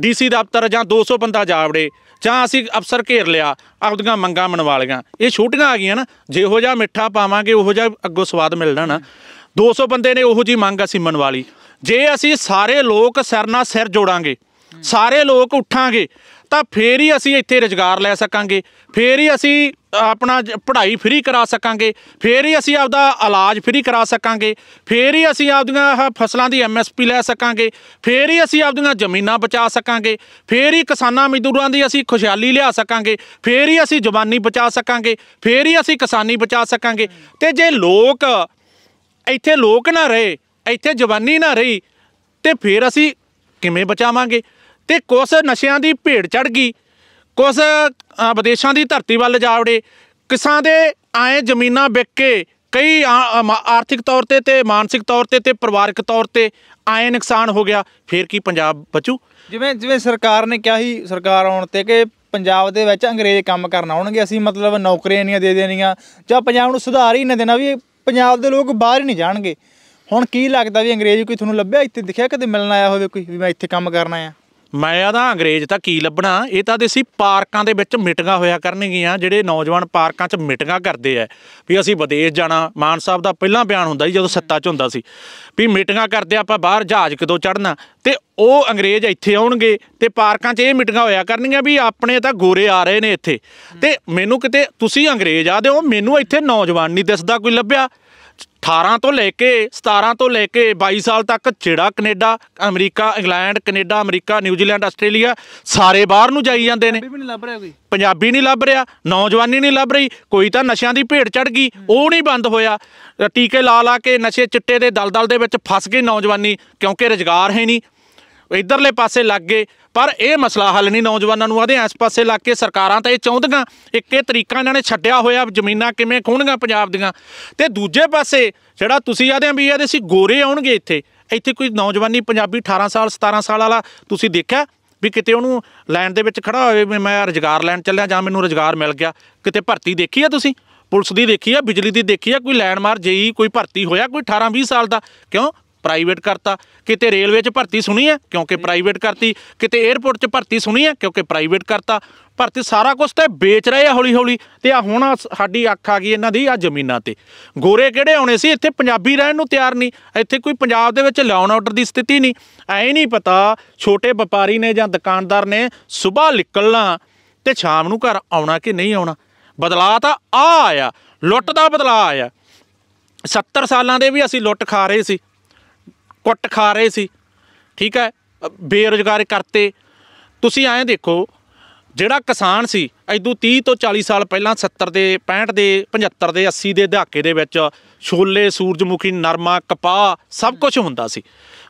A: ਡੀਸੀ ਦਫ਼ਤਰ ਜਾਂ 200 ਬੰਦਾ ਜਾ ਵੜੇ ਜਾਂ ਅਸੀਂ ਅਫਸਰ ਘੇਰ ਲਿਆ ਆਪਦੀਆਂ ਮੰਗਾਂ ਮਨਵਾ ਲੀਆਂ ਇਹ ਛੋਟੀਆਂ ਆ ਗਈਆਂ ਨਾ ਜਿਹੋ ਜਿਹਾ ਮਿੱਠਾ ਪਾਵਾਂਗੇ ਉਹੋ ਜਿਹਾ ਅੱਗੋਂ ਸਵਾਦ ਮਿਲਣਾ ਨਾ 200 ਬੰਦੇ ਨੇ ਉਹੋ ਜੀ ਮੰਗ ਅਸੀਂ ਮਨਵਾ ਲਈ ਜੇ ਅਸੀਂ ਸਾਰੇ ਲੋਕ ਸਿਰ ਨਾਲ ਸਿਰ ਜੋੜਾਂਗੇ ਸਾਰੇ ਲੋਕ ਉੱਠਾਂਗੇ ਤਾਂ ਫੇਰ ਹੀ ਅਸੀਂ ਇੱਥੇ ਰੋਜ਼ਗਾਰ ਲੈ ਸਕਾਂਗੇ ਫੇਰ ਹੀ ਅਸੀਂ ਆਪਣਾ ਪੜ੍ਹਾਈ ਫ੍ਰੀ ਕਰਾ ਸਕਾਂਗੇ ਫੇਰ ਹੀ ਅਸੀਂ ਆਪਦਾ ਇਲਾਜ ਫ੍ਰੀ ਕਰਾ ਸਕਾਂਗੇ ਫੇਰ ਹੀ ਅਸੀਂ ਆਪਦੀਆਂ ਫਸਲਾਂ ਦੀ ਐਮਐਸਪੀ ਲੈ ਸਕਾਂਗੇ ਫੇਰ ਹੀ ਅਸੀਂ ਆਪਦੀਆਂ ਜ਼ਮੀਨਾਂ ਬਚਾ ਸਕਾਂਗੇ ਫੇਰ ਹੀ ਕਿਸਾਨਾਂ ਮਜ਼ਦੂਰਾਂ ਦੀ ਅਸੀਂ ਖੁਸ਼ਹਾਲੀ ਲਿਆ ਸਕਾਂਗੇ ਫੇਰ ਹੀ ਅਸੀਂ ਜਵਾਨੀ ਬਚਾ ਸਕਾਂਗੇ ਫੇਰ ਹੀ ਅਸੀਂ ਕਿਸਾਨੀ ਬਚਾ ਸਕਾਂਗੇ ਤੇ ਜੇ ਲੋਕ ਇੱਥੇ ਲੋਕ ਨਾ ਰਹੇ ਇੱਥੇ ਜਵਾਨੀ ਨਾ ਰਹੀ ਤੇ ਫੇਰ ਅਸੀਂ ਕਿਵੇਂ ਬਚਾਵਾਂਗੇ ਤੇ ਕੁਝ ਨਸ਼ਿਆਂ ਦੀ ਭੇਡ ਚੜ ਗਈ ਕੁਝ ਵਿਦੇਸ਼ਾਂ ਦੀ ਧਰਤੀ ਵੱਲ ਜਾ ਵੜੇ ਕਿਸਾਂ ਦੇ ਆਏ ਜ਼ਮੀਨਾਂ ਵਿਕ ਕੇ ਕਈ ਆਰਥਿਕ ਤੌਰ ਤੇ ਤੇ ਮਾਨਸਿਕ ਤੌਰ ਤੇ ਤੇ ਪਰਿਵਾਰਕ ਤੌਰ ਤੇ ਆਏ ਨੁਕਸਾਨ ਹੋ ਗਿਆ ਫੇਰ ਕੀ ਪੰਜਾਬ ਬਚੂ
B: ਜਿਵੇਂ ਜਿਵੇਂ ਸਰਕਾਰ ਨੇ ਕਿਹਾ ਹੀ ਸਰਕਾਰ ਆਉਣ ਤੇ ਕਿ ਪੰਜਾਬ ਦੇ ਵਿੱਚ ਅੰਗਰੇਜ਼ ਕੰਮ ਕਰਨ ਆਉਣਗੇ ਅਸੀਂ ਮਤਲਬ ਨੌਕਰੀਆਂ ਨਹੀਂ ਦੇ ਦੇਣੀਆਂ ਜਾਂ ਪੰਜਾਬ ਨੂੰ ਸੁਧਾਰ ਹੀ ਨਾ ਦੇਣਾ ਵੀ ਪੰਜਾਬ ਦੇ ਲੋਕ ਬਾਹਰ ਹੀ ਨਹੀਂ ਜਾਣਗੇ ਹੁਣ ਕੀ ਲੱਗਦਾ ਵੀ ਅੰਗਰੇਜ਼ ਕੋਈ ਤੁਹਾਨੂੰ ਲੱਭਿਆ ਇੱਥੇ ਦਿਖਿਆ ਕਦੇ ਮਿਲਣ ਆਇਆ ਹੋਵੇ ਕੋਈ ਵੀ ਮੈਂ ਇੱਥੇ ਕੰਮ ਕਰਨ ਆਇਆ
A: ਮੈਂ ਆਦਾ ਅੰਗਰੇਜ਼ ਤਾਂ ਕੀ ਲੱਭਣਾ ਇਹ ਤਾਂ ਦੇਸੀ ਪਾਰਕਾਂ ਦੇ ਵਿੱਚ ਮਿਟਗਾ ਹੋਇਆ ਕਰਨਗੀਆਂ ਜਿਹੜੇ ਨੌਜਵਾਨ ਪਾਰਕਾਂ 'ਚ ਮਿਟਗਾ ਕਰਦੇ ਆ ਵੀ ਅਸੀਂ ਵਿਦੇਸ਼ ਜਾਣਾ ਮਾਨ ਸਾਹਿਬ ਦਾ ਪਹਿਲਾਂ ਬਿਆਨ ਹੁੰਦਾ ਸੀ ਜਦੋਂ ਸੱਤਾ 'ਚ ਹੁੰਦਾ ਸੀ ਵੀ ਮਿਟਗਾ ਕਰਦੇ ਆਪਾਂ ਬਾਹਰ ਜਹਾਜ਼ ਕਿਦੋਂ ਚੜਨਾ ਤੇ ਉਹ ਅੰਗਰੇਜ਼ ਇੱਥੇ ਆਉਣਗੇ ਤੇ ਪਾਰਕਾਂ 'ਚ ਇਹ ਮਿਟਗਾ ਹੋਇਆ ਕਰਨਗੀਆਂ ਵੀ ਆਪਣੇ ਤਾਂ ਗੋਰੇ ਆ ਰਹੇ ਨੇ ਇੱਥੇ ਤੇ ਮੈਨੂੰ ਕਿਤੇ ਤੁਸੀਂ ਅੰਗਰੇਜ਼ ਆਦੇ ਹੋ ਮੈਨੂੰ ਇੱਥੇ ਨੌਜਵਾਨ ਨਹੀਂ ਦਿਸਦਾ ਕੋਈ ਲੱਭਿਆ 18 ਤੋਂ ਲੈ ਕੇ 17 ਤੋਂ ਲੈ ਕੇ 22 ਸਾਲ ਤੱਕ ਜਿਹੜਾ Canada America England Canada America New Zealand Australia ਸਾਰੇ ਬਾਹਰ ਨੂੰ ਜਾਈ ਜਾਂਦੇ ਨੇ ਪੰਜਾਬੀ ਨਹੀਂ ਲੱਭ ਰਿਹਾ ਪੰਜਾਬੀ ਨਹੀਂ ਲੱਭ ਨੌਜਵਾਨੀ ਨਹੀਂ ਲੱਭ ਰਹੀ ਕੋਈ ਤਾਂ ਨਸ਼ਿਆਂ ਦੀ ਭੇਟ ਚੜ ਗਈ ਉਹ ਨਹੀਂ ਬੰਦ ਹੋਇਆ ਟੀਕੇ ਲਾ ਲਾ ਕੇ ਨਸ਼ੇ ਚਿੱਟੇ ਦੇ ਦਲਦਲ ਦੇ ਵਿੱਚ ਫਸ ਗਈ ਨੌਜਵਾਨੀ ਕਿਉਂਕਿ ਰੋਜ਼ਗਾਰ ਹੈ ਨਹੀਂ ਇਧਰਲੇ ਪਾਸੇ ਲੱਗ ਗਏ ਪਰ ਇਹ ਮਸਲਾ ਹੱਲ ਨਹੀਂ ਨੌਜਵਾਨਾਂ ਨੂੰ ਆਦੇ ਆਸ ਪਾਸੇ ਲੱਗ ਕੇ ਸਰਕਾਰਾਂ ਤਾਂ ਇਹ ਚਾਹੁੰਦੀਆਂ ਇੱਕੇ ਤਰੀਕਾ ਇਹਨਾਂ ਨੇ ਛੱਡਿਆ ਹੋਇਆ ਜ਼ਮੀਨਾਂ ਕਿਵੇਂ ਖੋਣਗੀਆਂ ਪੰਜਾਬ ਦੀਆਂ ਤੇ ਦੂਜੇ ਪਾਸੇ ਜਿਹੜਾ ਤੁਸੀਂ ਆਦੇ ਵੀ ਇਹਦੇ ਸੀ ਗੋਰੇ ਆਉਣਗੇ ਇੱਥੇ ਇੱਥੇ ਕੋਈ ਨੌਜਵਾਨੀ ਪੰਜਾਬੀ 18 ਸਾਲ 17 ਸਾਲ ਵਾਲਾ ਤੁਸੀਂ ਦੇਖਿਆ ਵੀ ਕਿਤੇ ਉਹਨੂੰ ਲਾਈਨ ਦੇ ਵਿੱਚ ਖੜਾ ਹੋਵੇ ਮੈਂ ਰੋਜ਼ਗਾਰ ਲੈਣ ਚੱਲਿਆ ਜਾਂ ਮੈਨੂੰ ਰੋਜ਼ਗਾਰ ਮਿਲ ਗਿਆ ਕਿਤੇ ਭਰਤੀ ਦੇਖੀ ਆ ਤੁਸੀਂ ਪੁਲਿਸ ਦੀ ਦੇਖੀ ਆ ਬਿਜਲੀ ਦੀ ਦੇਖੀ ਆ ਕੋਈ ਲੈਂਡਮਾਰ ਜਈ ਕੋਈ ਭਰਤੀ ਹੋਇਆ ਕੋਈ 18 20 ਸਾਲ ਦਾ ਕਿਉਂ ਪ੍ਰਾਈਵੇਟ ਕਰਤਾ ਕਿਤੇ ਰੇਲਵੇ 'ਚ ਭਰਤੀ ਸੁਣੀ ਹੈ ਕਿਉਂਕਿ ਪ੍ਰਾਈਵੇਟ ਕਰਤੀ ਕਿਤੇ 에어ਪੋਰਟ 'ਚ ਭਰਤੀ ਸੁਣੀ ਹੈ ਕਿਉਂਕਿ ਪ੍ਰਾਈਵੇਟ ਕਰਤਾ ਭਰਤੀ ਸਾਰਾ ਕੁਝ ਤੇ ਵੇਚ ਰਹੇ ਆ ਹੌਲੀ ਹੌਲੀ ਤੇ ਆ ਹੁਣ ਸਾਡੀ ਅੱਖ ਆ ਗਈ ਇਹਨਾਂ ਦੀ ਆ ਜ਼ਮੀਨਾਂ ਤੇ ਗੋਰੇ ਕਿਹੜੇ ਆਉਣੇ ਸੀ ਇੱਥੇ ਪੰਜਾਬੀ ਰਹਿਣ ਨੂੰ ਤਿਆਰ ਨਹੀਂ ਇੱਥੇ ਕੋਈ ਪੰਜਾਬ ਦੇ ਵਿੱਚ ਲਾਉਣ ਆਰਡਰ ਦੀ ਸਥਿਤੀ ਨਹੀਂ ਐ ਨਹੀਂ ਪਤਾ ਛੋਟੇ ਵਪਾਰੀ ਨੇ ਜਾਂ ਦੁਕਾਨਦਾਰ ਨੇ ਸਵੇਰ ਨਿਕਲਣਾ ਤੇ ਸ਼ਾਮ ਨੂੰ ਘਰ ਆਉਣਾ ਕਿ ਨਹੀਂ ਆਉਣਾ ਬਦਲਾਅ ਤਾਂ ਆ ਆਇਆ ਲੁੱਟ ਦਾ ਬਦਲਾਅ ਆਇਆ 70 ਸਾਲਾਂ ਦੇ ਵੀ ਅਸੀਂ ਲੁੱਟ ਖਾ ਰਹੇ ਸੀ ਕੁੱਟ ਖਾ ਰਹੇ ਸੀ ਠੀਕ ਹੈ ਬੇਰੋਜ਼ਗਾਰ ਕਰਤੇ ਤੁਸੀਂ ਐਂ ਦੇਖੋ ਜਿਹੜਾ ਕਿਸਾਨ ਸੀ ਐਦੋਂ 30 ਤੋਂ 40 ਸਾਲ ਪਹਿਲਾਂ 70 ਦੇ 65 ਦੇ 75 ਦੇ 80 ਦੇ ਦਹਾਕੇ ਦੇ ਵਿੱਚ ਛੋਲੇ ਸੂਰਜਮੁਖੀ ਨਰਮਾ ਕਪਾਹ ਸਭ ਕੁਝ ਹੁੰਦਾ ਸੀ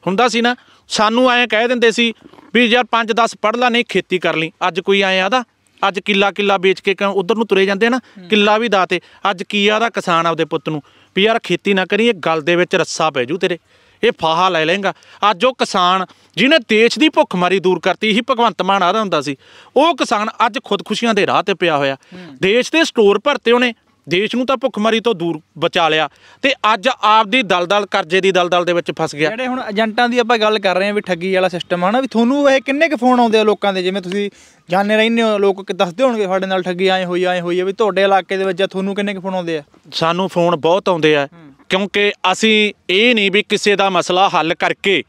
A: ਹੁੰਦਾ ਸੀ ਨਾ ਸਾਨੂੰ ਐਂ ਕਹਿ ਦਿੰਦੇ ਸੀ ਵੀ ਯਾਰ 5-10 ਪੜ ਲਾ ਨਹੀਂ ਖੇਤੀ ਕਰ ਲਈ ਅੱਜ ਕੋਈ ਐਂ ਆਦਾ ਅੱਜ ਕਿੱਲਾ ਕਿੱਲਾ ਵੇਚ ਕੇ ਕਿਉਂ ਉਧਰ ਨੂੰ ਤੁਰੇ ਜਾਂਦੇ ਨਾ ਕਿੱਲਾ ਵੀ ਦਾਤੇ ਅੱਜ ਕੀ ਆਦਾ ਕਿਸਾਨ ਆਪਦੇ ਪੁੱਤ ਨੂੰ ਵੀ ਯਾਰ ਖੇਤੀ ਨਾ ਕਰੀਏ ਗੱਲ ਦੇ ਵਿੱਚ ਰੱਸਾ ਪੈ ਜੂ ਤੇਰੇ ਇਹ ਫਾਹਾ ਲੈ ਲੇਗਾ ਅੱਜ ਉਹ ਕਿਸਾਨ ਜਿਹਨੇ ਦੇਸ਼ ਦੀ ਭੁੱਖਮਰੀ ਦੂਰ ਕਰਤੀ ਸੀ ਭਗਵੰਤ ਮਾਨ ਆਦਾ ਹੁੰਦਾ ਸੀ ਉਹ ਕਿਸਾਨ ਅੱਜ ਖੁਦਕੁਸ਼ੀਆਂ ਦੇ ਰਾਹ ਤੇ ਪਿਆ ਹੋਇਆ ਦੇਸ਼ ਦੇ ਸਟੋਰ ਭਰਤੇ ਉਹਨੇ ਦੇਸ਼ ਨੂੰ ਤਾਂ ਭੁੱਖਮਰੀ ਤੋਂ ਦੂਰ ਬਚਾ
B: ਲਿਆ ਤੇ ਅੱਜ
A: ਆਪਦੀ ਦਲਦਲ ਕਰਜ਼ੇ ਦੀ ਦਲਦਲ ਦੇ ਵਿੱਚ ਫਸ ਗਿਆ
B: ਜਿਹੜੇ ਹੁਣ ਏਜੰਟਾਂ ਦੀ ਆਪਾਂ ਗੱਲ ਕਰ ਰਹੇ ਹਾਂ ਵੀ ਠੱਗੀ ਵਾਲਾ ਸਿਸਟਮ ਹਨਾ ਵੀ ਤੁਹਾਨੂੰ ਇਹ ਕਿੰਨੇ ਕੁ ਫੋਨ ਆਉਂਦੇ ਆ ਲੋਕਾਂ ਦੇ ਜਿਵੇਂ ਤੁਸੀਂ ਜਾਣੇ ਰਹਿੰਦੇ ਹੋ ਲੋਕ ਦੱਸਦੇ ਹੋਣਗੇ ਸਾਡੇ ਨਾਲ ਠੱਗੀ ਆਏ ਹੋਈ ਆਏ ਹੋਈ ਆ ਵੀ ਤੁਹਾਡੇ ਇਲਾਕੇ ਦੇ ਵਿੱਚ ਜਾਂ ਤੁਹਾਨੂੰ ਕਿੰਨੇ ਕੁ ਫੋਨ ਆਉਂਦੇ ਆ
A: ਸਾਨੂੰ ਫੋਨ ਬਹੁਤ ਆਉਂਦੇ ਆ ਕਿਉਂਕਿ ਅਸੀਂ ਇਹ ਨਹੀਂ ਵੀ ਕਿਸੇ ਦਾ ਮਸਲਾ ਹੱਲ ਕਰਕੇ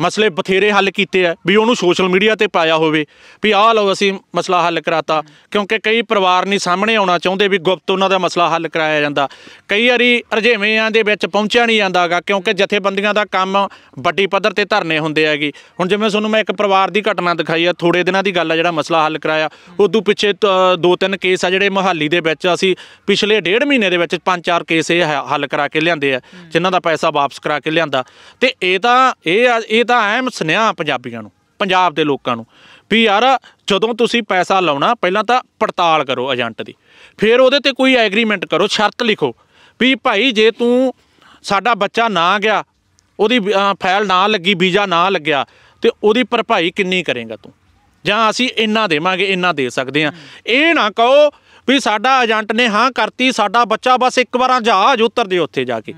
A: ਮਸਲੇ ਬਥੇਰੇ ਹੱਲ ਕੀਤੇ ਆ ਵੀ ਉਹਨੂੰ ਸੋਸ਼ਲ ਮੀਡੀਆ ਤੇ ਪਾਇਆ ਹੋਵੇ ਵੀ ਆਹ ਲਓ ਅਸੀਂ ਮਸਲਾ ਹੱਲ ਕਰਾਤਾ ਕਿਉਂਕਿ ਕਈ ਪਰਿਵਾਰ ਨਹੀਂ ਸਾਹਮਣੇ ਆਉਣਾ ਚਾਹੁੰਦੇ ਵੀ ਗੁਪਤ ਉਹਨਾਂ ਦਾ ਮਸਲਾ ਹੱਲ ਕਰਾਇਆ ਜਾਂਦਾ ਕਈ ਵਾਰੀ ਰਜੇਵਿਆਂ ਦੇ ਵਿੱਚ ਪਹੁੰਚਿਆ ਨਹੀਂ ਜਾਂਦਾਗਾ ਕਿਉਂਕਿ ਜਥੇਬੰਦੀਆਂ ਦਾ ਕੰਮ ਵੱਡੀ ਪੱਧਰ ਤੇ ਧਰਨੇ ਹੁੰਦੇ ਆਗੇ ਹੁਣ ਜਿਵੇਂ ਤੁਹਾਨੂੰ ਮੈਂ ਇੱਕ ਪਰਿਵਾਰ ਦੀ ਘਟਨਾ ਦਿਖਾਈ ਆ ਥੋੜੇ ਦਿਨਾਂ ਦੀ ਗੱਲ ਆ ਜਿਹੜਾ ਮਸਲਾ ਹੱਲ ਕਰਾਇਆ ਉਦੋਂ ਪਿੱਛੇ ਦੋ ਤਿੰਨ ਕੇਸ ਆ ਜਿਹੜੇ ਮੁਹੱਲੀ ਦੇ ਵਿੱਚ ਅਸੀਂ ਪਿਛਲੇ ਡੇਢ ਮਹੀਨੇ ਦੇ ਵਿੱਚ ਪੰਜ ਚਾਰ ਕੇਸ ਇਹ ਹੱਲ ਕਰਾ ਕੇ ਲਿਆਂਦੇ ਆ ਜਿਨ੍ਹਾਂ ਦਾ ਪੈਸਾ ਵਾਪਸ ਕਰਾ ਕੇ ਲਿਆਂਦਾ ਤੇ ਇਹ ਤਾਂ ਇਹ ਇਹ ਦਾ ਅਹਿਮ ਸੁਨੇਹਾ ਪੰਜਾਬੀਆਂ ਨੂੰ ਪੰਜਾਬ ਦੇ ਲੋਕਾਂ ਨੂੰ ਵੀ ਯਾਰ ਜਦੋਂ ਤੁਸੀਂ ਪੈਸਾ ਲਾਉਣਾ ਪਹਿਲਾਂ ਤਾਂ ਪੜਤਾਲ ਕਰੋ ਏਜੰਟ ਦੀ ਫਿਰ ਉਹਦੇ ਤੇ ਕੋਈ ਐਗਰੀਮੈਂਟ ਕਰੋ ਸ਼ਰਤ ਲਿਖੋ ਵੀ ਭਾਈ ਜੇ ਤੂੰ ਸਾਡਾ ਬੱਚਾ ਨਾ ਗਿਆ ਉਹਦੀ ਫਾਈਲ ਨਾ ਲੱਗੀ ਵੀਜ਼ਾ ਨਾ ਲੱਗਿਆ ਤੇ ਉਹਦੀ ਭਰਪਾਈ ਕਿੰਨੀ ਕਰੇਗਾ ਤੂੰ ਜਾਂ ਅਸੀਂ ਇੰਨਾ ਦੇਵਾਂਗੇ ਇੰਨਾ ਦੇ ਸਕਦੇ ਆ ਇਹ ਨਾ ਕਹੋ ਵੀ ਸਾਡਾ ਏਜੰਟ ਨੇ ਹਾਂ ਕਰਤੀ ਸਾਡਾ ਬੱਚਾ ਬਸ ਇੱਕ ਵਾਰਾਂ ਜਹਾਜ਼ ਉਤਰਦੇ ਉੱਥੇ ਜਾ ਕੇ